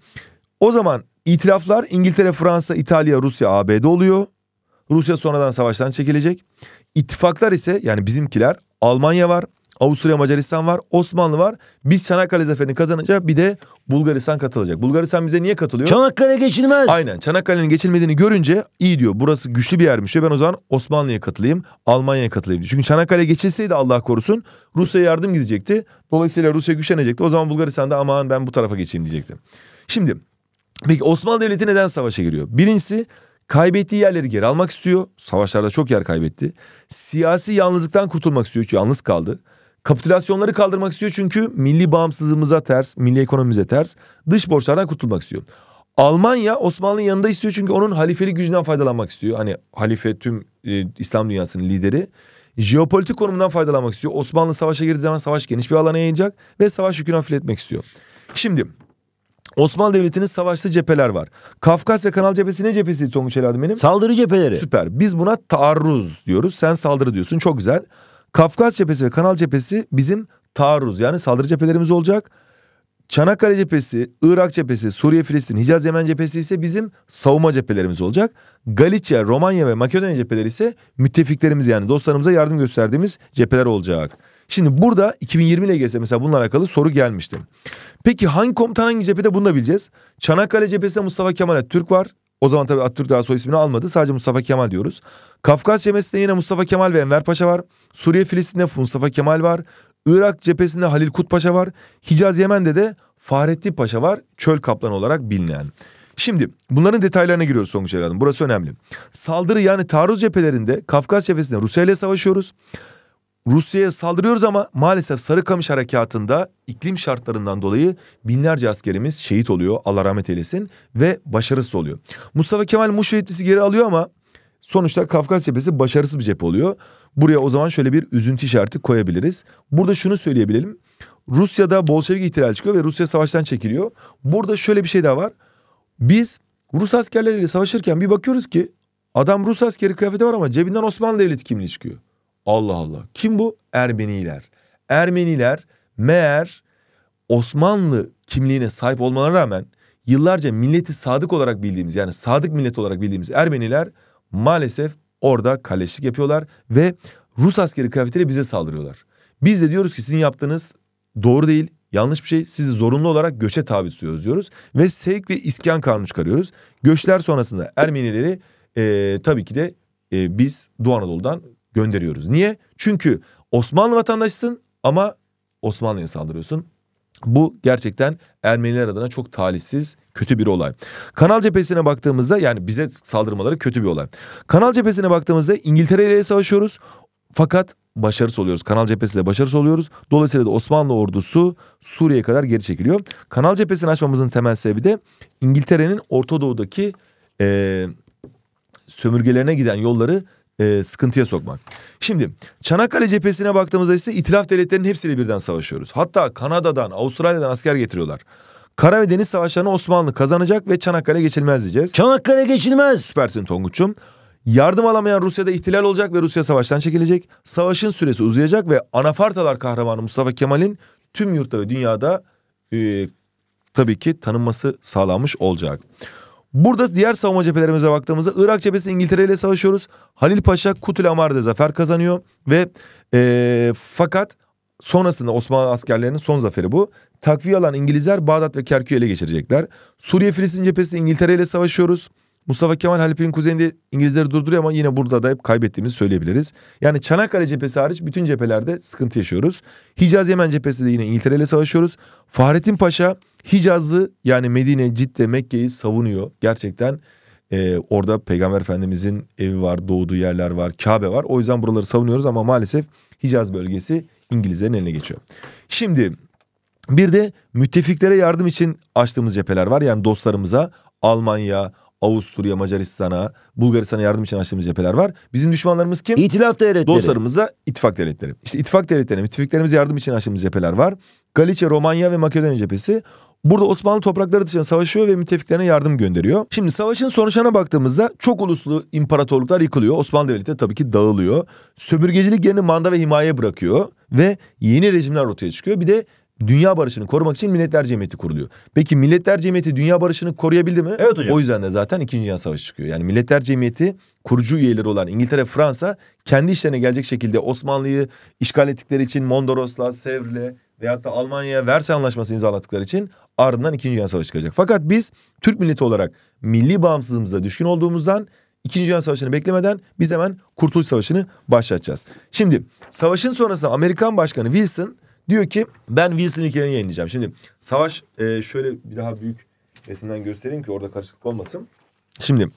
Speaker 1: o zaman İtilaflar İngiltere, Fransa, İtalya, Rusya, ABD oluyor. Rusya sonradan savaştan çekilecek. İttifaklar ise yani bizimkiler Almanya var, Avusturya Macaristan var, Osmanlı var. Biz Çanakkale zaferini kazanınca bir de Bulgaristan katılacak. Bulgaristan bize niye katılıyor? Çanakkale geçilmez. Aynen Çanakkale'nin geçilmediğini görünce iyi diyor burası güçlü bir yermiş diyor. Ben o zaman Osmanlı'ya katılayım, Almanya'ya katılayım diyor. Çünkü Çanakkale geçilseydi Allah korusun Rusya yardım gidecekti. Dolayısıyla Rusya güçlenecekti. O zaman Bulgaristan'da aman ben bu tarafa geçeyim diyecekti. Şimdi peki Osmanlı Devleti neden savaşa giriyor? Birincisi Kaybettiği yerleri geri almak istiyor. Savaşlarda çok yer kaybetti. Siyasi yalnızlıktan kurtulmak istiyor çünkü yalnız kaldı. Kapitülasyonları kaldırmak istiyor çünkü milli bağımsızlığımıza ters, milli ekonomimize ters. Dış borçlardan kurtulmak istiyor. Almanya Osmanlı'nın yanında istiyor çünkü onun halifeli gücünden faydalanmak istiyor. Hani halife tüm e, İslam dünyasının lideri. Jeopolitik konumundan faydalanmak istiyor. Osmanlı savaşa girdiği zaman savaş geniş bir alana yayacak ve savaş yükünü hafifletmek istiyor. Şimdi Osmanlı Devleti'nin savaştığı cepheler var. Kafkasya Kanal Cephesi ne cephesiydi Tonguç Eladım benim? Saldırı cepheleri. Süper. Biz buna taarruz diyoruz. Sen saldırı diyorsun. Çok güzel. Kafkas cephesi ve Kanal cephesi bizim taarruz yani saldırı cephelerimiz olacak. Çanakkale cephesi, Irak cephesi, Suriye, Filistin, Hicaz, Yemen cephesi ise bizim savunma cephelerimiz olacak. Galicia, Romanya ve Makedonya cepheleri ise müttefiklerimiz yani dostlarımıza yardım gösterdiğimiz cepheler olacak. Şimdi burada 2020 LGS mesela bununla alakalı soru gelmişti. Peki hangi komutan hangi cephede bunu da bileceğiz. Çanakkale cephesinde Mustafa Kemal Atatürk var. O zaman tabii Atatürk daha soy ismini almadı. Sadece Mustafa Kemal diyoruz. Kafkas cephesinde yine Mustafa Kemal ve Enver Paşa var. Suriye Filistin'de Mustafa Kemal var. Irak cephesinde Halil Kut Paşa var. Hicaz Yemen'de de Fahrettin Paşa var. Çöl kaplanı olarak bilinen. Şimdi bunların detaylarına giriyoruz Songuç Erhan'ım. Burası önemli. Saldırı yani taarruz cephelerinde Kafkas cephesinde Rusya ile savaşıyoruz. Rusya'ya saldırıyoruz ama maalesef Sarıkamış Harekatı'nda iklim şartlarından dolayı binlerce askerimiz şehit oluyor Allah rahmet eylesin ve başarısız oluyor. Mustafa Kemal Muş cephesi geri alıyor ama sonuçta Kafkas cephesi başarısız bir cephe oluyor. Buraya o zaman şöyle bir üzüntü işareti koyabiliriz. Burada şunu söyleyebilelim. Rusya'da Bolşevik ihtilal çıkıyor ve Rusya savaştan çekiliyor. Burada şöyle bir şey daha var. Biz Rus askerleriyle savaşırken bir bakıyoruz ki adam Rus askeri kıyafeti var ama cebinden Osmanlı Devleti kimliği çıkıyor. Allah Allah. Kim bu? Ermeniler. Ermeniler meğer Osmanlı kimliğine sahip olmalarına rağmen yıllarca milleti sadık olarak bildiğimiz yani sadık millet olarak bildiğimiz Ermeniler maalesef orada kaleşlik yapıyorlar ve Rus askeri kıyafetiyle bize saldırıyorlar. Biz de diyoruz ki sizin yaptığınız doğru değil, yanlış bir şey. Sizi zorunlu olarak göçe tabi tutuyoruz diyoruz ve sevk ve iskan kanunu çıkarıyoruz. Göçler sonrasında Ermenileri e, tabii ki de e, biz Doğu Anadolu'dan gönderiyoruz. Niye? Çünkü Osmanlı vatandaşısın ama Osmanlı'ya saldırıyorsun. Bu gerçekten Ermeniler adına çok talihsiz, kötü bir olay. Kanal cephesine baktığımızda yani bize saldırmaları kötü bir olay. Kanal cephesine baktığımızda İngiltere ile savaşıyoruz. Fakat başarısız oluyoruz. Kanal cephesiyle başarısız oluyoruz. Dolayısıyla da Osmanlı ordusu Suriye'ye kadar geri çekiliyor. Kanal cephesini açmamızın temel sebebi de İngiltere'nin Orta Doğu'daki e, sömürgelerine giden yolları e, sıkıntıya sokmak. Şimdi Çanakkale cephesine baktığımızda ise itilaf devletlerinin hepsiyle birden savaşıyoruz. Hatta Kanada'dan, Avustralya'dan asker getiriyorlar. Kara ve deniz savaşlarını Osmanlı kazanacak ve Çanakkale geçilmez diyeceğiz. Çanakkale geçilmez. Süpersin Tonguç'um. Yardım alamayan Rusya'da ihtilal olacak ve Rusya savaştan çekilecek. Savaşın süresi uzayacak ve Anafartalar kahramanı Mustafa Kemal'in tüm yurtta ve dünyada e, tabii ki tanınması sağlanmış olacak. Burada diğer savunma cephelerimize baktığımızda Irak cephesinde İngiltere ile savaşıyoruz. Halil Paşa Kutul zafer kazanıyor ve e, fakat sonrasında Osmanlı askerlerinin son zaferi bu. Takviye alan İngilizler Bağdat ve Kerkük'ü ele geçirecekler. Suriye Filistin cephesinde İngiltere ile savaşıyoruz. Mustafa Kemal Halep'in de İngilizleri durduruyor ama yine burada da hep kaybettiğimizi söyleyebiliriz. Yani Çanakkale cephesi hariç bütün cephelerde sıkıntı yaşıyoruz. Hicaz Yemen cephesi de yine İngiltere ile savaşıyoruz. Fahrettin Paşa Hicaz'ı yani Medine, Cidde, Mekke'yi savunuyor. Gerçekten e, orada Peygamber Efendimizin evi var, doğduğu yerler var, Kabe var. O yüzden buraları savunuyoruz ama maalesef Hicaz bölgesi İngilizlerin eline geçiyor. Şimdi bir de müttefiklere yardım için açtığımız cepheler var. Yani dostlarımıza Almanya, Avusturya, Macaristan'a, Bulgaristan'a yardım için açtığımız cepheler var. Bizim düşmanlarımız kim? İtilaf devletleri. Dostlarımıza ittifak devletleri. İşte ittifak devletleri, müttefiklerimize yardım için açtığımız cepheler var. Galicia, Romanya ve Makedonya cephesi. Burada Osmanlı toprakları dışında savaşıyor ve müttefiklerine yardım gönderiyor. Şimdi savaşın sonuçlarına baktığımızda çok uluslu imparatorluklar yıkılıyor. Osmanlı Devleti de tabii ki dağılıyor. Sömürgecilik yerini manda ve himaye bırakıyor ve yeni rejimler ortaya çıkıyor. Bir de dünya barışını korumak için milletler cemiyeti kuruluyor. Peki milletler cemiyeti dünya barışını koruyabildi mi? Evet hocam. O yüzden de zaten 2. Dünya Savaşı çıkıyor. Yani milletler cemiyeti kurucu üyeleri olan İngiltere, Fransa kendi işlerine gelecek şekilde Osmanlı'yı işgal ettikleri için Mondros'la, Sevr'le veyahut da Almanya'ya Versay Anlaşması imzalattıkları için ardından 2. Dünya Savaşı çıkacak. Fakat biz Türk milleti olarak milli bağımsızlığımıza düşkün olduğumuzdan 2. Dünya Savaşı'nı beklemeden biz hemen Kurtuluş Savaşı'nı başlatacağız. Şimdi savaşın sonrasında Amerikan Başkanı Wilson Diyor ki ben Wilson ilkelerini yayınlayacağım. Şimdi Savaş e, şöyle bir daha büyük resimden göstereyim ki orada karışıklık olmasın. Şimdi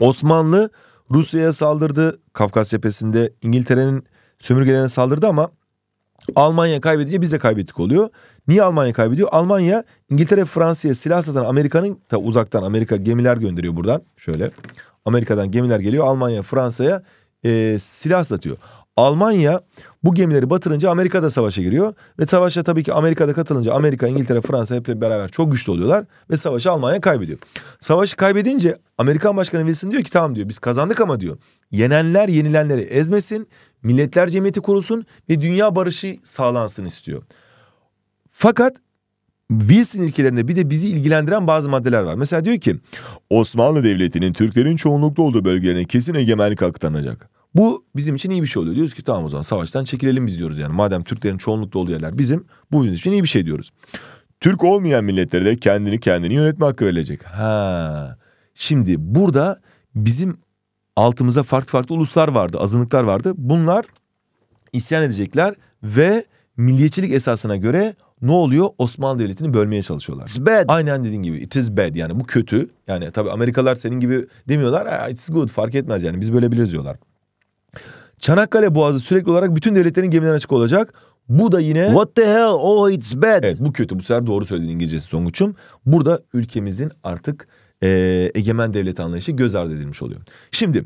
Speaker 1: Osmanlı Rusya'ya saldırdı. Kafkas cephesinde İngiltere'nin sömürgelerine saldırdı ama Almanya kaybedince biz de kaybettik oluyor. Niye Almanya kaybediyor? Almanya İngiltere Fransa'ya silah satan Amerika'nın da uzaktan Amerika gemiler gönderiyor buradan. Şöyle Amerika'dan gemiler geliyor Almanya Fransa'ya e, silah satıyor. Almanya bu gemileri batırınca Amerika da savaşa giriyor. Ve savaşa tabii ki Amerika'da katılınca Amerika, İngiltere, Fransa hep beraber çok güçlü oluyorlar. Ve savaşı Almanya kaybediyor. Savaşı kaybedince Amerikan Başkanı Wilson diyor ki tamam diyor biz kazandık ama diyor. Yenenler yenilenleri ezmesin, milletler cemiyeti kurulsun ve dünya barışı sağlansın istiyor. Fakat Wilson ilkelerinde bir de bizi ilgilendiren bazı maddeler var. Mesela diyor ki Osmanlı Devleti'nin Türklerin çoğunlukta olduğu bölgelerine kesin egemenlik aktanacak. Bu bizim için iyi bir şey oluyor. Diyoruz ki tamam o zaman savaştan çekilelim biz diyoruz yani. Madem Türklerin çoğunlukta olduğu yerler bizim bu bizim için iyi bir şey diyoruz. Türk olmayan milletlere de kendini kendini yönetme hakkı verilecek. Ha. Şimdi burada bizim altımıza farklı farklı uluslar vardı, azınlıklar vardı. Bunlar isyan edecekler ve milliyetçilik esasına göre ne oluyor? Osmanlı Devleti'ni bölmeye çalışıyorlar. It's bad. Aynen dediğin gibi. It is bad yani bu kötü. Yani tabii Amerikalılar senin gibi demiyorlar. It's good fark etmez yani biz bölebiliriz diyorlar. Çanakkale Boğazı sürekli olarak bütün devletlerin gemilerine açık olacak. Bu da yine... What the hell? Oh it's bad. Evet bu kötü. Bu sefer doğru söyledin İngilizcesi Songuç'um. Burada ülkemizin artık e, egemen devlet anlayışı göz ardı edilmiş oluyor. Şimdi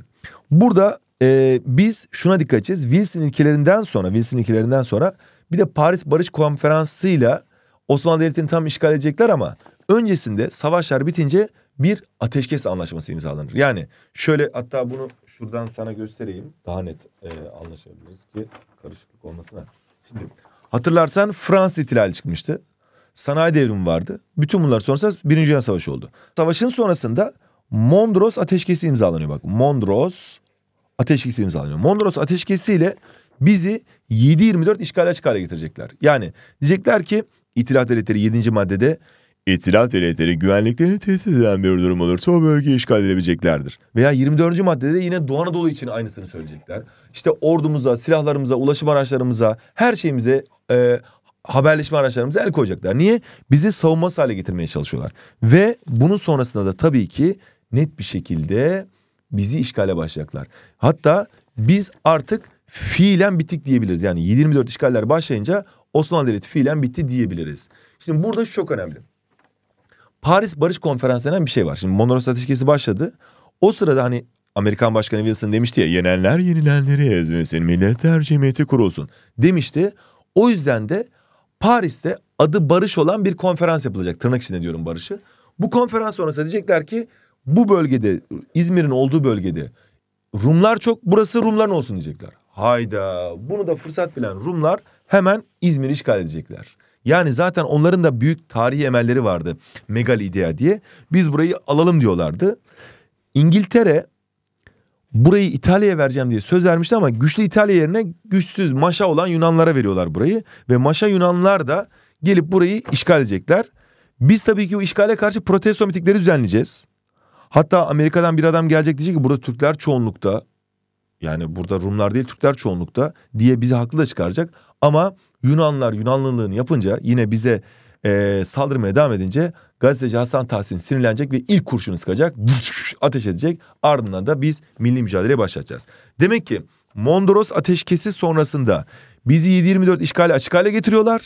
Speaker 1: burada e, biz şuna dikkat edeceğiz. Wilson ilkelerinden sonra, Wilson ilkelerinden sonra bir de Paris Barış Konferansı'yla Osmanlı Devleti'ni tam işgal edecekler ama öncesinde savaşlar bitince bir ateşkes anlaşması imzalanır. Yani şöyle hatta bunu şuradan sana göstereyim. Daha net e, anlaşabiliriz ki karışıklık olmasına. Şimdi hatırlarsan Fransız ihtilali çıkmıştı. Sanayi devrimi vardı. Bütün bunlar sonrası Birinci Dünya Savaşı oldu. Savaşın sonrasında Mondros Ateşkesi imzalanıyor bak. Mondros Ateşkesi imzalanıyor. Mondros ateşkesiyle bizi 7-24 işgale açık hale getirecekler. Yani diyecekler ki İtilaf Devletleri 7. maddede İtilal devletleri güvenliklerini tehdit eden bir durum olursa o bölgeyi işgal edebileceklerdir. Veya 24. maddede yine Doğu Anadolu için aynısını söyleyecekler. İşte ordumuza, silahlarımıza, ulaşım araçlarımıza, her şeyimize, e, haberleşme araçlarımıza el koyacaklar. Niye? Bizi savunmasız hale getirmeye çalışıyorlar. Ve bunun sonrasında da tabii ki net bir şekilde bizi işgale başlayacaklar. Hatta biz artık fiilen bitik diyebiliriz. Yani 24 işgaller başlayınca Osmanlı Devleti fiilen bitti diyebiliriz. Şimdi burada şu çok önemli. Paris Barış Konferansı denen bir şey var. Şimdi Monroe Ateşkesi başladı. O sırada hani Amerikan Başkanı Wilson demişti ya yenenler yenilenleri ezmesin, milletler cemiyeti kurulsun demişti. O yüzden de Paris'te adı barış olan bir konferans yapılacak. Tırnak içinde diyorum barışı. Bu konferans sonrası diyecekler ki bu bölgede İzmir'in olduğu bölgede Rumlar çok burası Rumların olsun diyecekler. Hayda bunu da fırsat bilen Rumlar hemen İzmir'i işgal edecekler. Yani zaten onların da büyük tarihi emelleri vardı. Megal Megalidia diye. Biz burayı alalım diyorlardı. İngiltere burayı İtalya'ya vereceğim diye söz vermişti ama güçlü İtalya yerine güçsüz Maşa olan Yunanlara veriyorlar burayı. Ve Maşa Yunanlar da gelip burayı işgal edecekler. Biz tabii ki o işgale karşı protesto mitingleri düzenleyeceğiz. Hatta Amerika'dan bir adam gelecek diyecek ki burada Türkler çoğunlukta. Yani burada Rumlar değil Türkler çoğunlukta diye bizi haklı da çıkaracak. Ama Yunanlar Yunanlılığını yapınca yine bize e, saldırmaya devam edince gazeteci Hasan Tahsin sinirlenecek ve ilk kurşunu sıkacak. Ateş edecek. Ardından da biz milli mücadeleye başlatacağız. Demek ki Mondros ateşkesi sonrasında bizi 7-24 işgali açık hale getiriyorlar.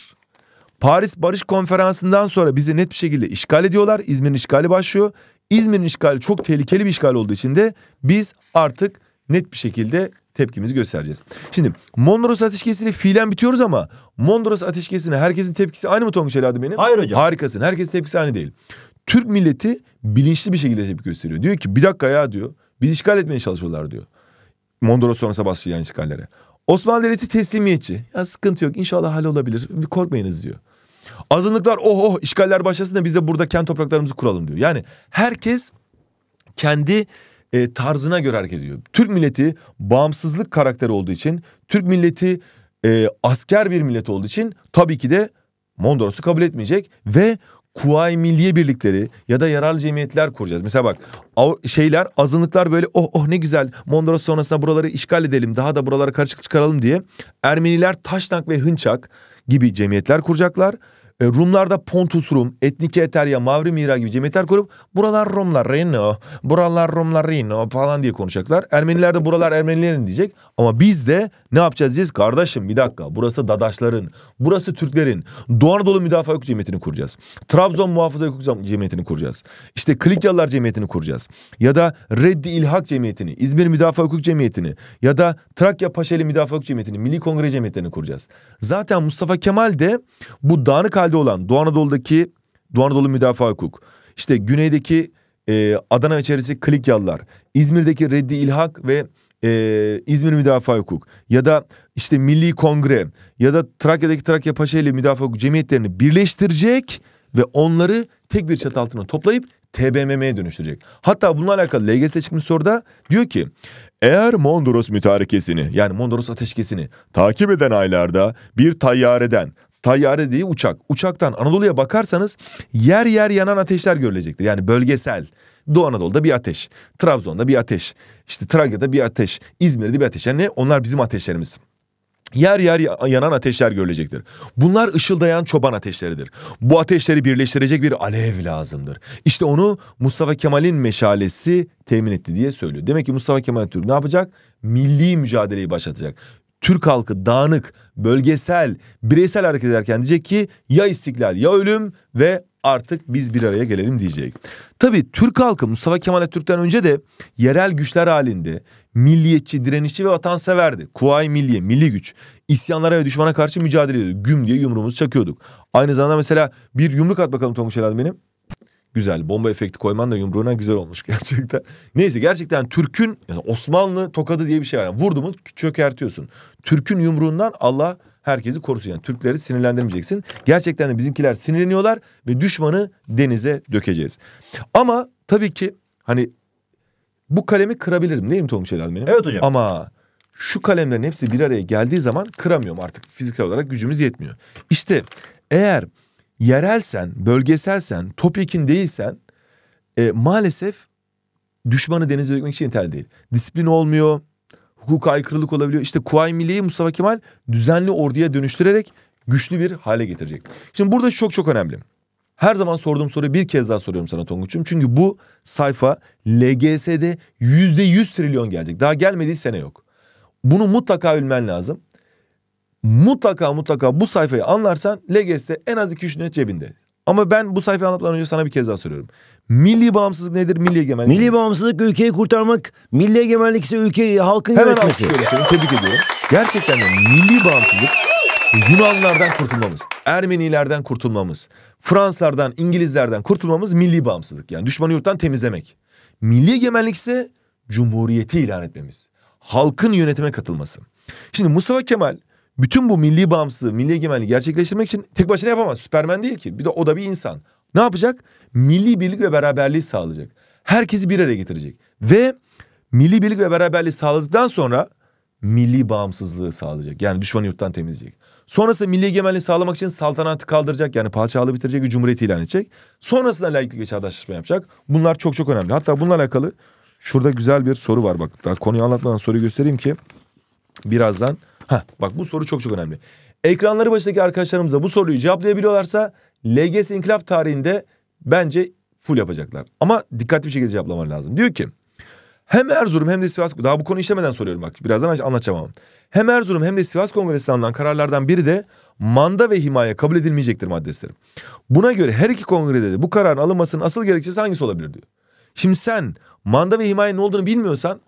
Speaker 1: Paris Barış Konferansı'ndan sonra bizi net bir şekilde işgal ediyorlar. İzmir'in işgali başlıyor. İzmir'in işgali çok tehlikeli bir işgal olduğu için de biz artık net bir şekilde tepkimizi göstereceğiz. Şimdi Mondros ateşkesiyle fiilen bitiyoruz ama Mondros ateşkesine herkesin tepkisi aynı mı Tonguç Eladi benim? Hayır hocam. Harikasın. Herkesin tepkisi aynı değil. Türk milleti bilinçli bir şekilde tepki gösteriyor. Diyor ki bir dakika ya diyor. Biz işgal etmeye çalışıyorlar diyor. Mondros sonrası başlayan işgallere. Osmanlı Devleti teslimiyetçi. Ya sıkıntı yok inşallah hallolabilir. Korkmayınız diyor. Azınlıklar oh oh işgaller başlasın da biz de burada kent topraklarımızı kuralım diyor. Yani herkes kendi e, tarzına göre hareket ediyor. Türk milleti bağımsızlık karakteri olduğu için, Türk milleti e, asker bir millet olduğu için tabii ki de Mondros'u kabul etmeyecek ve Kuvayi Milliye Birlikleri ya da yararlı cemiyetler kuracağız. Mesela bak şeyler azınlıklar böyle oh oh ne güzel Mondros sonrasında buraları işgal edelim daha da buralara karışık çıkaralım diye Ermeniler Taşnak ve Hınçak gibi cemiyetler kuracaklar. E, Rumlarda Pontus Rum, Etnike Eterya, Mavri Mira gibi cemiyetler kurup buralar Rumlar Reno, buralar Rumlar Reno falan diye konuşacaklar. Ermeniler de buralar Ermenilerin diyecek. Ama biz de ne yapacağız biz? Kardeşim bir dakika burası Dadaşların, burası Türklerin. Doğu Anadolu Müdafaa Hukuk Cemiyeti'ni kuracağız. Trabzon Muhafaza Hukuk Cemiyeti'ni kuracağız. İşte Klikyalılar Cemiyeti'ni kuracağız. Ya da Reddi İlhak Cemiyeti'ni, İzmir Müdafaa Hukuk Cemiyeti'ni ya da Trakya Paşeli Müdafaa Hukuk Cemiyeti'ni, Milli Kongre Cemiyeti'ni kuracağız. Zaten Mustafa Kemal de bu dağınık halde olan Doğu Anadolu'daki Doğu Anadolu Müdafaa Hukuk, işte güneydeki e, Adana içerisi Klikyalılar, İzmir'deki Reddi İlhak ve e, İzmir Müdafaa Hukuk ya da işte Milli Kongre ya da Trakya'daki Trakya Paşa ile Müdafaa Hukuk cemiyetlerini birleştirecek ve onları tek bir çatı altına toplayıp TBMM'ye dönüştürecek. Hatta bununla alakalı LGS çıkmış soruda diyor ki eğer Mondros mütarekesini yani Mondros ateşkesini takip eden aylarda bir tayyareden tayyare diye uçak uçaktan Anadolu'ya bakarsanız yer yer yanan ateşler görülecektir. Yani bölgesel Doğu Anadolu'da bir ateş. Trabzon'da bir ateş. İşte Trakya'da bir ateş. İzmir'de bir ateş. Yani ne? onlar bizim ateşlerimiz. Yer yer yanan ateşler görülecektir. Bunlar ışıldayan çoban ateşleridir. Bu ateşleri birleştirecek bir alev lazımdır. İşte onu Mustafa Kemal'in meşalesi temin etti diye söylüyor. Demek ki Mustafa Kemal Türk ne yapacak? Milli mücadeleyi başlatacak. Türk halkı dağınık, bölgesel, bireysel hareket ederken diyecek ki ya istiklal ya ölüm ve artık biz bir araya gelelim diyecek. Tabii Türk halkı Mustafa Kemal Atatürk'ten önce de yerel güçler halinde milliyetçi, direnişçi ve vatanseverdi. Kuvayi milliye, milli güç. İsyanlara ve düşmana karşı mücadele ediyordu. Güm diye yumruğumuzu çakıyorduk. Aynı zamanda mesela bir yumruk at bakalım Tonguç Helal benim. Güzel. Bomba efekti koyman da yumruğuna güzel olmuş gerçekten. Neyse gerçekten Türk'ün yani Osmanlı tokadı diye bir şey var. Yani vurdu mu çökertiyorsun. Türk'ün yumruğundan Allah herkesi korusun. Yani Türkleri sinirlendirmeyeceksin. Gerçekten de bizimkiler sinirleniyorlar ve düşmanı denize dökeceğiz. Ama tabii ki hani bu kalemi kırabilirim değil mi Tonguç Helal benim? Evet hocam. Ama şu kalemlerin hepsi bir araya geldiği zaman kıramıyorum artık fiziksel olarak gücümüz yetmiyor. İşte eğer yerelsen, bölgeselsen, topyekin değilsen e, maalesef düşmanı denize dökmek için yeterli değil. Disiplin olmuyor, Hukuk aykırılık olabiliyor. İşte Kuvayi Milliye'yi Mustafa Kemal düzenli orduya dönüştürerek güçlü bir hale getirecek. Şimdi burada çok çok önemli. Her zaman sorduğum soruyu bir kez daha soruyorum sana Tonguç'um. Çünkü bu sayfa LGS'de yüzde yüz trilyon gelecek. Daha gelmediği sene yok. Bunu mutlaka bilmen lazım. Mutlaka mutlaka bu sayfayı anlarsan LGS'de en az iki üç cebinde. Ama ben bu sayfayı anlatmadan önce sana bir kez daha soruyorum. Milli bağımsızlık nedir? Milli egemenlik. Milli bağımsızlık ülkeyi kurtarmak, milli egemenlik ise ülkeyi halkın Hemen yönetmesi. Hemen seni tebrik ediyorum. Gerçekten de milli bağımsızlık Yunanlardan kurtulmamız, Ermenilerden kurtulmamız, Franslardan, İngilizlerden kurtulmamız milli bağımsızlık. Yani düşmanı yurttan temizlemek. Milli egemenlik ise cumhuriyeti ilan etmemiz. Halkın yönetime katılması. Şimdi Mustafa Kemal bütün bu milli bağımsızlığı, milli egemenliği gerçekleştirmek için tek başına yapamaz. Süpermen değil ki. Bir de o da bir insan. Ne yapacak? Milli birlik ve beraberliği sağlayacak. Herkesi bir araya getirecek. Ve milli birlik ve beraberliği sağladıktan sonra milli bağımsızlığı sağlayacak. Yani düşmanı yurttan temizleyecek. Sonrasında milli egemenliği sağlamak için saltanatı kaldıracak. Yani padişahlığı bitirecek ve cumhuriyeti ilan edecek. Sonrasında laiklik ve çağdaşlaşma yapacak. Bunlar çok çok önemli. Hatta bununla alakalı şurada güzel bir soru var. Bak daha konuyu anlatmadan soruyu göstereyim ki birazdan. ha bak bu soru çok çok önemli. Ekranları başındaki arkadaşlarımıza bu soruyu cevaplayabiliyorlarsa LGS inkılap tarihinde bence full yapacaklar. Ama dikkatli bir şekilde cevaplaman lazım. Diyor ki hem Erzurum hem de Sivas daha bu konu işlemeden soruyorum bak birazdan anlatacağım Hem Erzurum hem de Sivas Kongresi'nden alınan kararlardan biri de manda ve himaye kabul edilmeyecektir maddesidir. Buna göre her iki kongrede de bu kararın alınmasının asıl gerekçesi hangisi olabilir diyor. Şimdi sen manda ve himaye ne olduğunu bilmiyorsan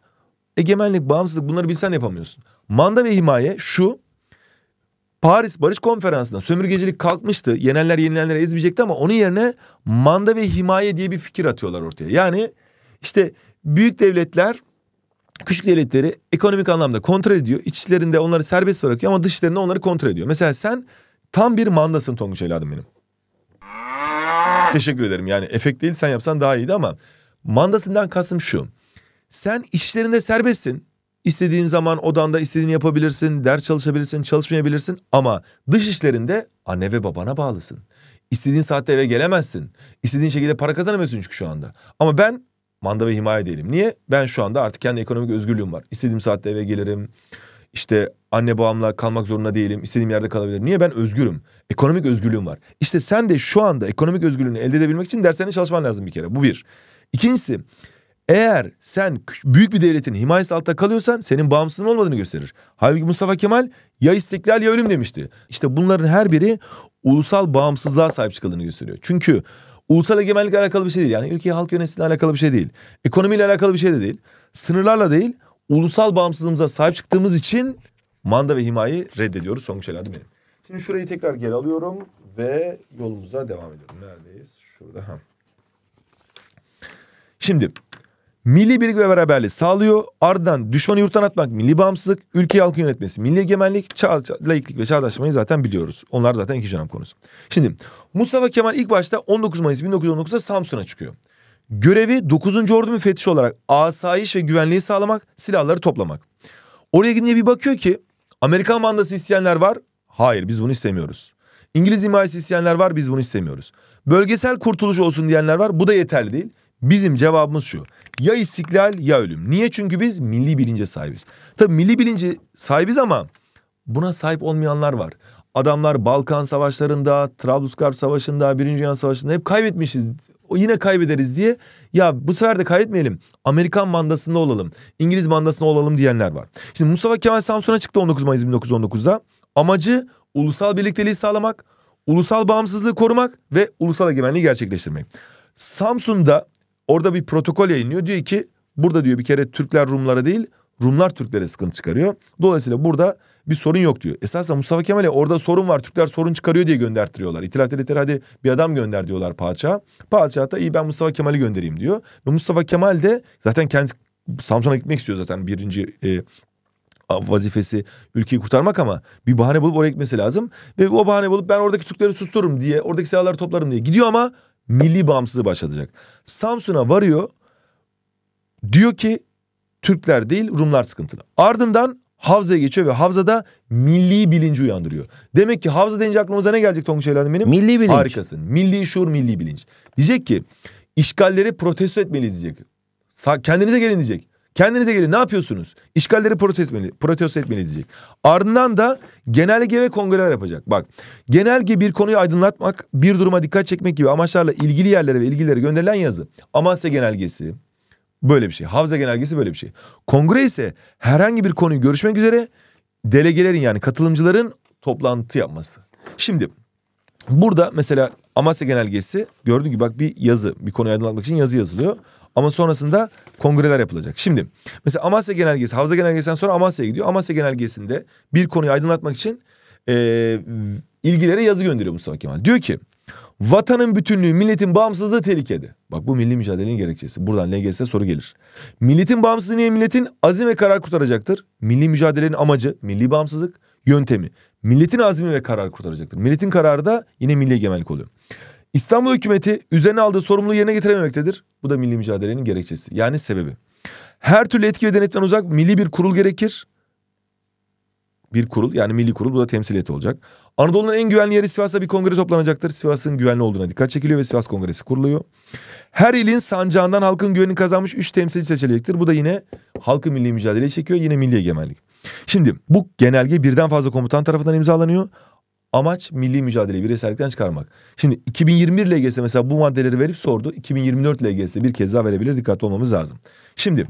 Speaker 1: egemenlik, bağımsızlık bunları bilsen yapamıyorsun. Manda ve himaye şu Paris Barış Konferansı'nda sömürgecilik kalkmıştı. Yenenler yenilenlere ezmeyecekti ama onun yerine manda ve himaye diye bir fikir atıyorlar ortaya. Yani işte büyük devletler küçük devletleri ekonomik anlamda kontrol ediyor. İçlerinde onları serbest bırakıyor ama dışlarında onları kontrol ediyor. Mesela sen tam bir mandasın Tonguç evladım benim. Teşekkür ederim. Yani efekt değil sen yapsan daha iyiydi ama mandasından kastım şu. Sen işlerinde serbestsin. İstediğin zaman odanda istediğini yapabilirsin, ders çalışabilirsin, çalışmayabilirsin ama dış işlerinde anne ve babana bağlısın. İstediğin saatte eve gelemezsin. İstediğin şekilde para kazanamıyorsun çünkü şu anda. Ama ben manda ve himaye değilim. Niye? Ben şu anda artık kendi ekonomik özgürlüğüm var. İstediğim saatte eve gelirim. İşte anne babamla kalmak zorunda değilim. İstediğim yerde kalabilirim. Niye? Ben özgürüm. Ekonomik özgürlüğüm var. İşte sen de şu anda ekonomik özgürlüğünü elde edebilmek için derslerine çalışman lazım bir kere. Bu bir. İkincisi eğer sen büyük bir devletin himayesi altında kalıyorsan senin bağımsızlığın olmadığını gösterir. Halbuki Mustafa Kemal ya istiklal ya ölüm demişti. İşte bunların her biri ulusal bağımsızlığa sahip çıkıldığını gösteriyor. Çünkü ulusal egemenlikle alakalı bir şey değil. Yani ülkeyi halk yönetisiyle alakalı bir şey değil. Ekonomiyle alakalı bir şey de değil. Sınırlarla değil ulusal bağımsızlığımıza sahip çıktığımız için manda ve himayi reddediyoruz. Son şey benim. Şimdi şurayı tekrar geri alıyorum ve yolumuza devam ediyorum. Neredeyiz? Şurada. Ha. Şimdi milli birlik ve beraberliği sağlıyor. Ardından düşmanı yurttan atmak, milli bağımsızlık, ülke halkı yönetmesi, milli egemenlik, çağ, laiklik ve çağdaşlamayı zaten biliyoruz. Onlar zaten iki dönem konusu. Şimdi Mustafa Kemal ilk başta 19 Mayıs 1919'da Samsun'a çıkıyor. Görevi 9. Ordu müfettişi olarak asayiş ve güvenliği sağlamak, silahları toplamak. Oraya gidince bir bakıyor ki Amerikan mandası isteyenler var. Hayır biz bunu istemiyoruz. İngiliz himayesi isteyenler var biz bunu istemiyoruz. Bölgesel kurtuluş olsun diyenler var. Bu da yeterli değil. Bizim cevabımız şu. Ya istiklal ya ölüm. Niye? Çünkü biz milli bilince sahibiz. Tabii milli bilince sahibiz ama buna sahip olmayanlar var. Adamlar Balkan savaşlarında, Trablusgarp savaşında, Birinci Dünya Savaşı'nda hep kaybetmişiz. O yine kaybederiz diye ya bu sefer de kaybetmeyelim. Amerikan mandasında olalım, İngiliz mandasında olalım diyenler var. Şimdi Mustafa Kemal Samsun'a çıktı 19 Mayıs 1919'da. Amacı ulusal birlikteliği sağlamak, ulusal bağımsızlığı korumak ve ulusal egemenliği gerçekleştirmek. Samsun'da Orada bir protokol yayınlıyor. Diyor ki burada diyor bir kere Türkler Rumlara değil Rumlar Türklere sıkıntı çıkarıyor. Dolayısıyla burada bir sorun yok diyor. Esasen Mustafa Kemal'e orada sorun var Türkler sorun çıkarıyor diye göndertiriyorlar. İtilaf devletleri hadi bir adam gönder diyorlar padişaha. Padişah da iyi ben Mustafa Kemal'i göndereyim diyor. Ve Mustafa Kemal de zaten kendisi Samsun'a gitmek istiyor zaten birinci e, vazifesi ülkeyi kurtarmak ama bir bahane bulup oraya gitmesi lazım. Ve o bahane bulup ben oradaki Türkleri sustururum diye oradaki silahları toplarım diye gidiyor ama milli bağımsızlığı başlatacak. Samsun'a varıyor. Diyor ki Türkler değil Rumlar sıkıntılı. Ardından Havza'ya geçiyor ve Havza'da milli bilinci uyandırıyor. Demek ki Havza deyince aklımıza ne gelecek Tonguç Evladım benim? Milli bilinç. Harikasın. Milli şuur, milli bilinç. Diyecek ki işgalleri protesto etmeliyiz diyecek. Kendinize gelin diyecek. Kendinize gelin ne yapıyorsunuz? İşgalleri protesto, etmeli, protesto etmeniz diyecek. Ardından da genelge ve kongreler yapacak. Bak genelge bir konuyu aydınlatmak, bir duruma dikkat çekmek gibi amaçlarla ilgili yerlere ve ilgililere gönderilen yazı. Amasya genelgesi böyle bir şey. Havza genelgesi böyle bir şey. Kongre ise herhangi bir konuyu görüşmek üzere delegelerin yani katılımcıların toplantı yapması. Şimdi burada mesela Amasya genelgesi gördüğün gibi bak bir yazı bir konuyu aydınlatmak için yazı yazılıyor. Ama sonrasında kongreler yapılacak. Şimdi mesela Amasya Genelgesi, Havza Genelgesi'nden sonra Amasya'ya gidiyor. Amasya Genelgesi'nde bir konuyu aydınlatmak için e, ilgilere yazı gönderiyor Mustafa Kemal. Diyor ki vatanın bütünlüğü, milletin bağımsızlığı tehlikede. Bak bu milli mücadelenin gerekçesi. Buradan LGS'e soru gelir. Milletin bağımsızlığı niye milletin azim ve karar kurtaracaktır? Milli mücadelenin amacı, milli bağımsızlık yöntemi. Milletin azmi ve karar kurtaracaktır. Milletin kararı da yine milli egemenlik oluyor. İstanbul hükümeti üzerine aldığı sorumluluğu yerine getirememektedir. Bu da milli mücadelenin gerekçesi yani sebebi. Her türlü etki ve denetten uzak milli bir kurul gerekir. Bir kurul yani milli kurul bu da temsiliyeti olacak. Anadolu'nun en güvenli yeri Sivas'ta bir kongre toplanacaktır. Sivas'ın güvenli olduğuna dikkat çekiliyor ve Sivas Kongresi kuruluyor. Her ilin sancağından halkın güvenini kazanmış 3 temsilci seçilecektir. Bu da yine halkı milli mücadeleye çekiyor. Yine milli egemenlik. Şimdi bu genelge birden fazla komutan tarafından imzalanıyor. Amaç milli mücadeleyi bireysellikten çıkarmak. Şimdi 2021 LGS mesela bu maddeleri verip sordu. 2024 LGS bir kez daha verebilir. Dikkatli olmamız lazım. Şimdi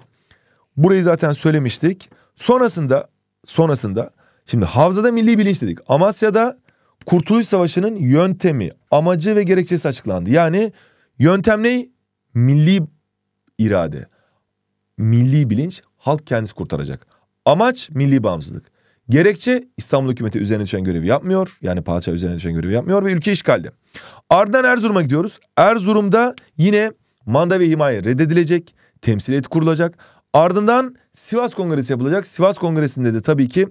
Speaker 1: burayı zaten söylemiştik. Sonrasında sonrasında şimdi Havza'da milli bilinç dedik. Amasya'da Kurtuluş Savaşı'nın yöntemi, amacı ve gerekçesi açıklandı. Yani yöntem ne? Milli irade. Milli bilinç halk kendisi kurtaracak. Amaç milli bağımsızlık. Gerekçe İstanbul hükümeti üzerine düşen görevi yapmıyor. Yani padişah üzerine düşen görevi yapmıyor ve ülke işgalde. Ardından Erzurum'a gidiyoruz. Erzurum'da yine manda ve himaye reddedilecek. Temsiliyet kurulacak. Ardından Sivas Kongresi yapılacak. Sivas Kongresi'nde de tabii ki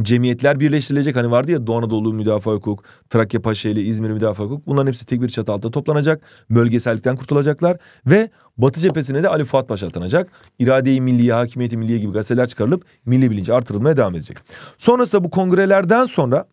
Speaker 1: cemiyetler birleştirilecek. Hani vardı ya Doğu Anadolu Müdafaa Hukuk, Trakya Paşaeli, İzmir Müdafaa Hukuk. Bunların hepsi tek bir çatı altında toplanacak. Bölgesellikten kurtulacaklar ve Batı cephesine de Ali Fuat Paşa atanacak. İradeyi milliye, hakimiyeti milliye gibi gazeteler çıkarılıp milli bilinci artırılmaya devam edecek. Sonrasında bu kongrelerden sonra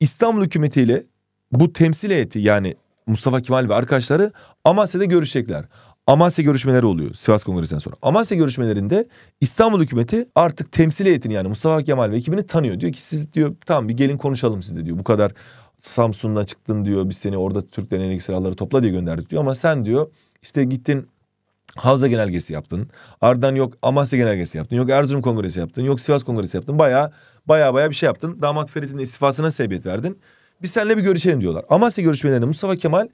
Speaker 1: İstanbul hükümetiyle bu temsil heyeti yani Mustafa Kemal ve arkadaşları Amasya'da görüşecekler. Amasya görüşmeleri oluyor Sivas Kongresi'nden sonra. Amasya görüşmelerinde İstanbul hükümeti artık temsil heyetini yani Mustafa Kemal ve ekibini tanıyor. Diyor ki siz diyor tamam bir gelin konuşalım sizde diyor. Bu kadar Samsun'dan çıktın diyor biz seni orada Türklerin elindeki silahları topla diye gönderdik diyor. Ama sen diyor işte gittin Havza genelgesi yaptın. Ardından yok Amasya genelgesi yaptın. Yok Erzurum kongresi yaptın. Yok Sivas kongresi yaptın. Baya baya baya bir şey yaptın. Damat Ferit'in istifasına sebebiyet verdin. Biz seninle bir görüşelim diyorlar. Amasya görüşmelerinde Mustafa Kemal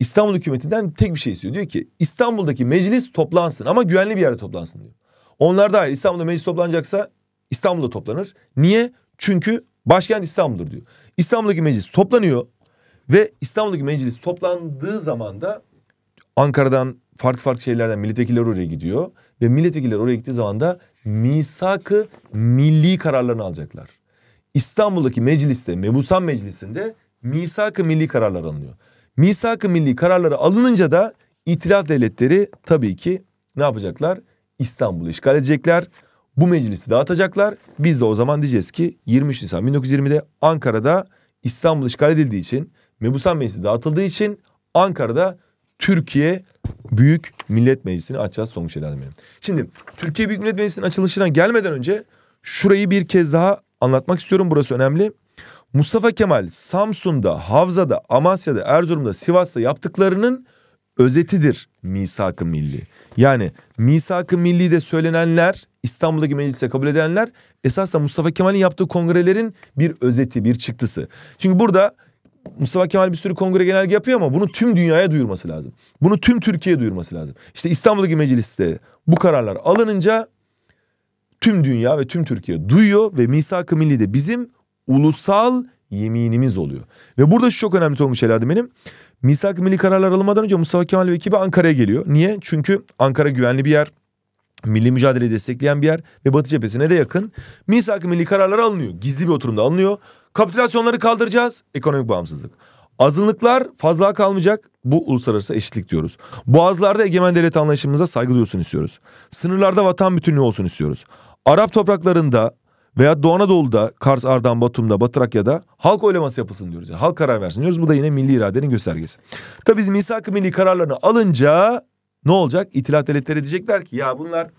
Speaker 1: İstanbul hükümetinden tek bir şey istiyor. Diyor ki İstanbul'daki meclis toplansın ama güvenli bir yerde toplansın diyor. Onlar da İstanbul'da meclis toplanacaksa İstanbul'da toplanır. Niye? Çünkü başkent İstanbul'dur diyor. İstanbul'daki meclis toplanıyor ve İstanbul'daki meclis toplandığı zaman da Ankara'dan farklı farklı şehirlerden milletvekiller oraya gidiyor. Ve milletvekiller oraya gittiği zaman da misakı milli kararlarını alacaklar. İstanbul'daki mecliste, Mebusan Meclisi'nde misak milli kararlar alınıyor. Misak-ı milli kararları alınınca da itilaf devletleri tabii ki ne yapacaklar? İstanbul'u işgal edecekler. Bu meclisi dağıtacaklar. Biz de o zaman diyeceğiz ki 23 Nisan 1920'de Ankara'da İstanbul işgal edildiği için Mebusan Meclisi dağıtıldığı için Ankara'da Türkiye Büyük Millet Meclisi'ni açacağız Tonguç Elazığ benim. Şimdi Türkiye Büyük Millet Meclisi'nin açılışına gelmeden önce şurayı bir kez daha anlatmak istiyorum. Burası önemli. Mustafa Kemal Samsun'da, Havza'da, Amasya'da, Erzurum'da, Sivas'ta yaptıklarının özetidir misak-ı milli. Yani misak-ı milli de söylenenler, İstanbul'daki meclise kabul edenler esasında Mustafa Kemal'in yaptığı kongrelerin bir özeti, bir çıktısı. Çünkü burada Mustafa Kemal bir sürü kongre genelge yapıyor ama bunu tüm dünyaya duyurması lazım. Bunu tüm Türkiye'ye duyurması lazım. İşte İstanbul'daki mecliste bu kararlar alınınca tüm dünya ve tüm Türkiye duyuyor ve misak-ı milli de bizim ulusal yeminimiz oluyor. Ve burada şu çok önemli olmuş Eladi benim. Misak milli kararlar alınmadan önce Mustafa Kemal ve ekibi Ankara'ya geliyor. Niye? Çünkü Ankara güvenli bir yer. Milli mücadeleyi destekleyen bir yer ve Batı cephesine de yakın. misak milli kararlar alınıyor. Gizli bir oturumda alınıyor. Kapitülasyonları kaldıracağız. Ekonomik bağımsızlık. Azınlıklar fazla kalmayacak. Bu uluslararası eşitlik diyoruz. Boğazlarda egemen devlet anlayışımıza saygı duyulsun istiyoruz. Sınırlarda vatan bütünlüğü olsun istiyoruz. Arap topraklarında veya Doğu Anadolu'da, Kars, Ardahan, Batum'da, Batrakya'da halk oylaması yapılsın diyoruz. Yani halk karar versin diyoruz. Bu da yine milli iradenin göstergesi. Tabii biz misak milli kararlarını alınca ne olacak? İtilaf devletleri diyecekler ki ya bunlar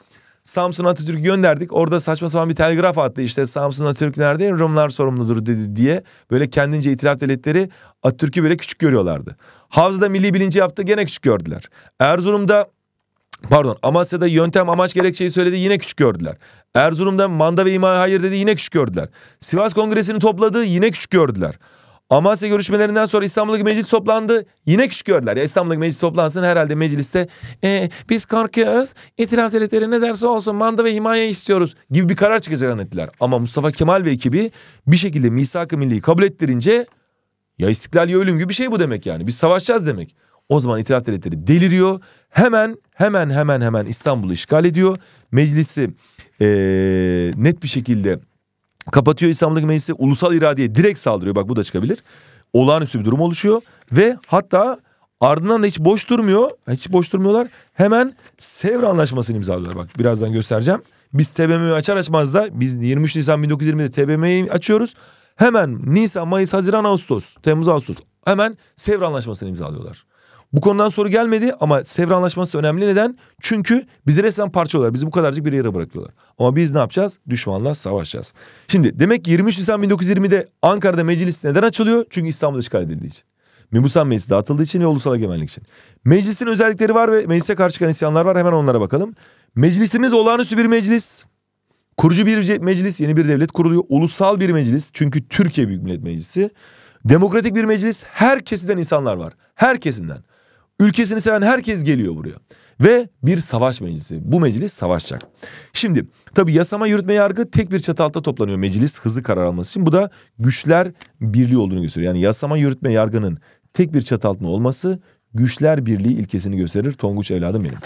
Speaker 1: Samsun Atatürk'ü gönderdik. Orada saçma sapan bir telgraf attı. İşte Samsun Atatürk nerede? Rumlar sorumludur dedi diye. Böyle kendince itilaf devletleri Atatürk'ü böyle küçük görüyorlardı. Havza'da milli bilinci yaptı gene küçük gördüler. Erzurum'da Pardon Amasya'da yöntem amaç gerekçeyi söyledi yine küçük gördüler. Erzurum'da manda ve imaya hayır dedi yine küçük gördüler. Sivas Kongresi'ni topladı yine küçük gördüler. Amasya görüşmelerinden sonra İstanbul'daki meclis toplandı. Yine küçük gördüler. Ya İstanbul'daki meclis toplansın herhalde mecliste. E, biz korkuyoruz. İtiraf devletleri ne derse olsun manda ve himaye istiyoruz gibi bir karar çıkacak zannettiler. Ama Mustafa Kemal ve ekibi bir şekilde misak-ı milliyi kabul ettirince ya istiklal ya ölüm gibi bir şey bu demek yani. Biz savaşacağız demek. O zaman itiraf devletleri deliriyor. Hemen hemen hemen hemen İstanbul'u işgal ediyor. Meclisi e, net bir şekilde kapatıyor İstanbul'daki meclisi. Ulusal iradeye direkt saldırıyor. Bak bu da çıkabilir. Olağanüstü bir durum oluşuyor ve hatta ardından da hiç boş durmuyor. Hiç boş durmuyorlar. Hemen Sevr Anlaşması'nı imzalıyorlar. Bak birazdan göstereceğim. Biz TBMM'yi açar açmaz da biz 23 Nisan 1920'de TBMM'yi açıyoruz. Hemen Nisan, Mayıs, Haziran, Ağustos, Temmuz, Ağustos hemen Sevr Anlaşması'nı imzalıyorlar. Bu konudan soru gelmedi ama Sevr Anlaşması önemli. Neden? Çünkü bizi resmen parçalıyorlar. Bizi bu kadarcık bir yere bırakıyorlar. Ama biz ne yapacağız? Düşmanla savaşacağız. Şimdi demek ki 23 Nisan 1920'de Ankara'da meclis neden açılıyor? Çünkü İstanbul'da işgal edildiği için. Mebusan Meclisi dağıtıldığı için ve ulusal egemenlik için. Meclisin özellikleri var ve meclise karşı çıkan isyanlar var. Hemen onlara bakalım. Meclisimiz olağanüstü bir meclis. Kurucu bir meclis, yeni bir devlet kuruluyor. Ulusal bir meclis çünkü Türkiye Büyük Millet Meclisi. Demokratik bir meclis, her kesimden insanlar var. Her kesimden. Ülkesini seven herkes geliyor buraya. Ve bir savaş meclisi. Bu meclis savaşacak. Şimdi tabi yasama, yürütme, yargı tek bir çatı altta toplanıyor meclis hızlı karar alması için. Bu da güçler birliği olduğunu gösteriyor. Yani yasama, yürütme, yargının tek bir çatı altında olması güçler birliği ilkesini gösterir. Tonguç evladım benim.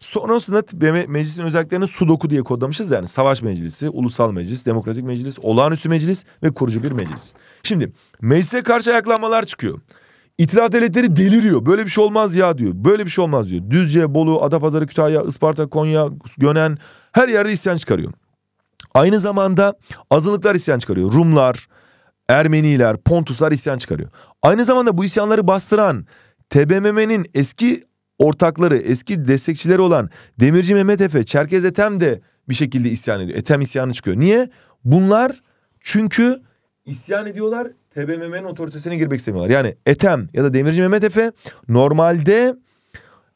Speaker 1: Sonrasında meclisin özelliklerini sudoku diye kodlamışız. Yani savaş meclisi, ulusal meclis, demokratik meclis, olağanüstü meclis ve kurucu bir meclis. Şimdi meclise karşı ayaklanmalar çıkıyor. İtiraf devletleri deliriyor. Böyle bir şey olmaz ya diyor. Böyle bir şey olmaz diyor. Düzce, Bolu, Adapazarı, Kütahya, Isparta, Konya, Gönen her yerde isyan çıkarıyor. Aynı zamanda azınlıklar isyan çıkarıyor. Rumlar, Ermeniler, Pontuslar isyan çıkarıyor. Aynı zamanda bu isyanları bastıran TBMM'nin eski ortakları, eski destekçileri olan Demirci Mehmet Efe, Çerkez Etem de bir şekilde isyan ediyor. Etem isyanı çıkıyor. Niye? Bunlar çünkü isyan ediyorlar TBMM'nin otoritesine girmek istemiyorlar. Yani Etem ya da Demirci Mehmet Efe normalde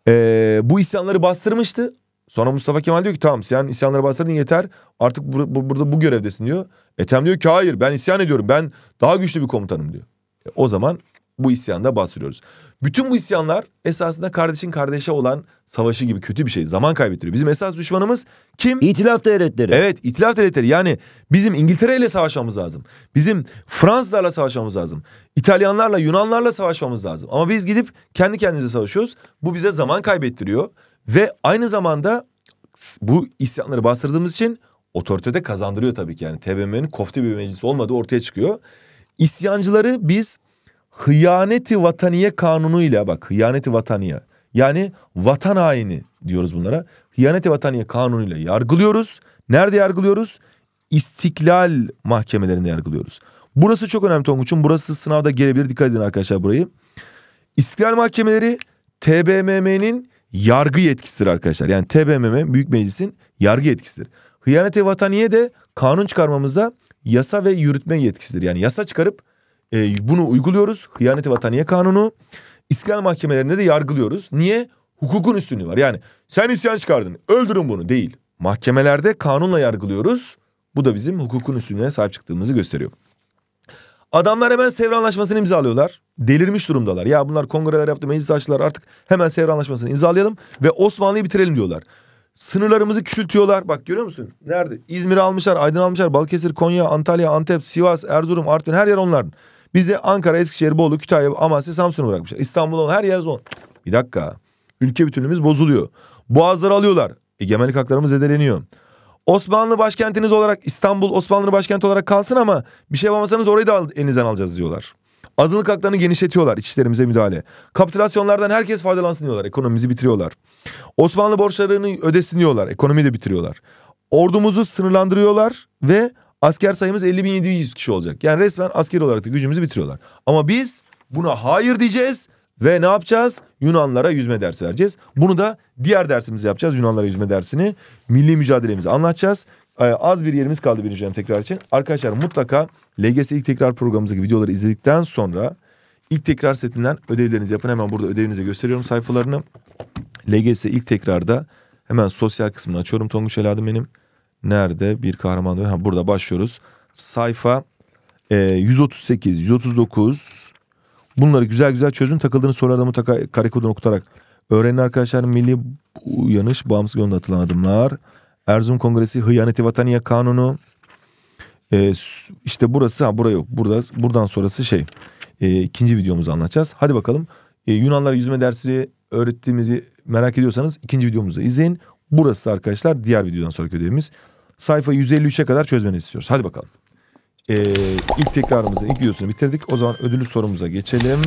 Speaker 1: e, bu isyanları bastırmıştı. Sonra Mustafa Kemal diyor ki tamam sen isyanları bastırdın yeter artık bur- bur- burada bu görevdesin diyor. Etem diyor ki hayır ben isyan ediyorum ben daha güçlü bir komutanım diyor. E, o zaman bu isyanda bahsediyoruz. Bütün bu isyanlar esasında kardeşin kardeşe olan savaşı gibi kötü bir şey. Zaman kaybettiriyor. Bizim esas düşmanımız kim? İtilaf devletleri. Evet itilaf devletleri. Yani bizim İngiltere ile savaşmamız lazım. Bizim Fransızlarla savaşmamız lazım. İtalyanlarla Yunanlarla savaşmamız lazım. Ama biz gidip kendi kendimize savaşıyoruz. Bu bize zaman kaybettiriyor. Ve aynı zamanda bu isyanları bastırdığımız için otoritede kazandırıyor tabii ki. Yani TBMM'nin kofte bir meclisi olmadığı ortaya çıkıyor. İsyancıları biz hıyaneti vataniye kanunuyla bak hıyaneti vataniye yani vatan haini diyoruz bunlara. Hıyaneti vataniye kanunuyla yargılıyoruz. Nerede yargılıyoruz? İstiklal mahkemelerinde yargılıyoruz. Burası çok önemli Tonguç'un. Burası sınavda gelebilir. Dikkat edin arkadaşlar burayı. İstiklal mahkemeleri TBMM'nin yargı yetkisidir arkadaşlar. Yani TBMM Büyük Meclis'in yargı yetkisidir. Hıyanete vataniye de kanun çıkarmamızda yasa ve yürütme yetkisidir. Yani yasa çıkarıp e, bunu uyguluyoruz. Hıyaneti Vataniye Kanunu. İstiklal mahkemelerinde de yargılıyoruz. Niye? Hukukun üstünlüğü var. Yani sen isyan çıkardın. Öldürün bunu. Değil. Mahkemelerde kanunla yargılıyoruz. Bu da bizim hukukun üstünlüğüne sahip çıktığımızı gösteriyor. Adamlar hemen Sevr Anlaşması'nı imzalıyorlar. Delirmiş durumdalar. Ya bunlar kongreler yaptı, meclis açtılar artık hemen Sevr Anlaşması'nı imzalayalım ve Osmanlı'yı bitirelim diyorlar. Sınırlarımızı küçültüyorlar. Bak görüyor musun? Nerede? İzmir'i almışlar, Aydın almışlar, Balıkesir, Konya, Antalya, Antep, Sivas, Erzurum, Artvin her yer onların. Bize Ankara, Eskişehir, Bolu, Kütahya, Amasya, Samsun'u bırakmışlar. İstanbul her yer zon. Bir dakika. Ülke bütünlüğümüz bozuluyor. Boğazları alıyorlar. Egemenlik haklarımız zedeleniyor. Osmanlı başkentiniz olarak İstanbul Osmanlı'nın başkenti olarak kalsın ama bir şey yapamasanız orayı da elinizden alacağız diyorlar. Azınlık haklarını genişletiyorlar içişlerimize müdahale. Kapitülasyonlardan herkes faydalansın diyorlar. Ekonomimizi bitiriyorlar. Osmanlı borçlarını ödesin diyorlar. Ekonomiyi de bitiriyorlar. Ordumuzu sınırlandırıyorlar ve Asker sayımız 50.700 kişi olacak. Yani resmen askeri olarak da gücümüzü bitiriyorlar. Ama biz buna hayır diyeceğiz ve ne yapacağız? Yunanlara yüzme dersi vereceğiz. Bunu da diğer dersimizi yapacağız. Yunanlara yüzme dersini. Milli mücadelemizi anlatacağız. Ee, az bir yerimiz kaldı birinci dönem tekrar için. Arkadaşlar mutlaka LGS ilk tekrar programımızdaki videoları izledikten sonra ilk tekrar setinden ödevlerinizi yapın. Hemen burada ödevinizi gösteriyorum sayfalarını. LGS ilk tekrarda hemen sosyal kısmını açıyorum Tonguç Eladım benim. Nerede bir kahraman diyor. Ha, burada başlıyoruz. Sayfa e, 138, 139. Bunları güzel güzel çözün. Takıldığınız sorularda mutlaka karekodunu okutarak öğrenin arkadaşlar. Milli uyanış, bağımsız yolunda atılan adımlar. Erzurum Kongresi, Hıyaneti Vataniye Kanunu. E, işte burası, ha bura yok. Burada, buradan sonrası şey. E, ikinci videomuzu anlatacağız. Hadi bakalım. E, Yunanlara yüzme dersi öğrettiğimizi merak ediyorsanız ikinci videomuzu izleyin. Burası arkadaşlar diğer videodan sonra ödevimiz. Sayfa 153'e kadar çözmeni istiyoruz. Hadi bakalım. Ee, ilk tekrarımızın ilk videosunu bitirdik. O zaman ödüllü sorumuza geçelim.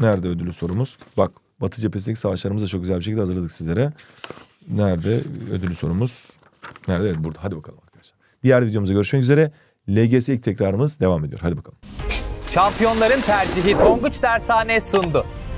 Speaker 1: Nerede ödüllü sorumuz? Bak Batı cephesindeki savaşlarımızı çok güzel bir şekilde hazırladık sizlere. Nerede ödüllü sorumuz? Nerede? Evet, burada. Hadi bakalım arkadaşlar. Diğer videomuzda görüşmek üzere. LGS ilk tekrarımız devam ediyor. Hadi bakalım. Şampiyonların tercihi Tonguç Dershane sundu.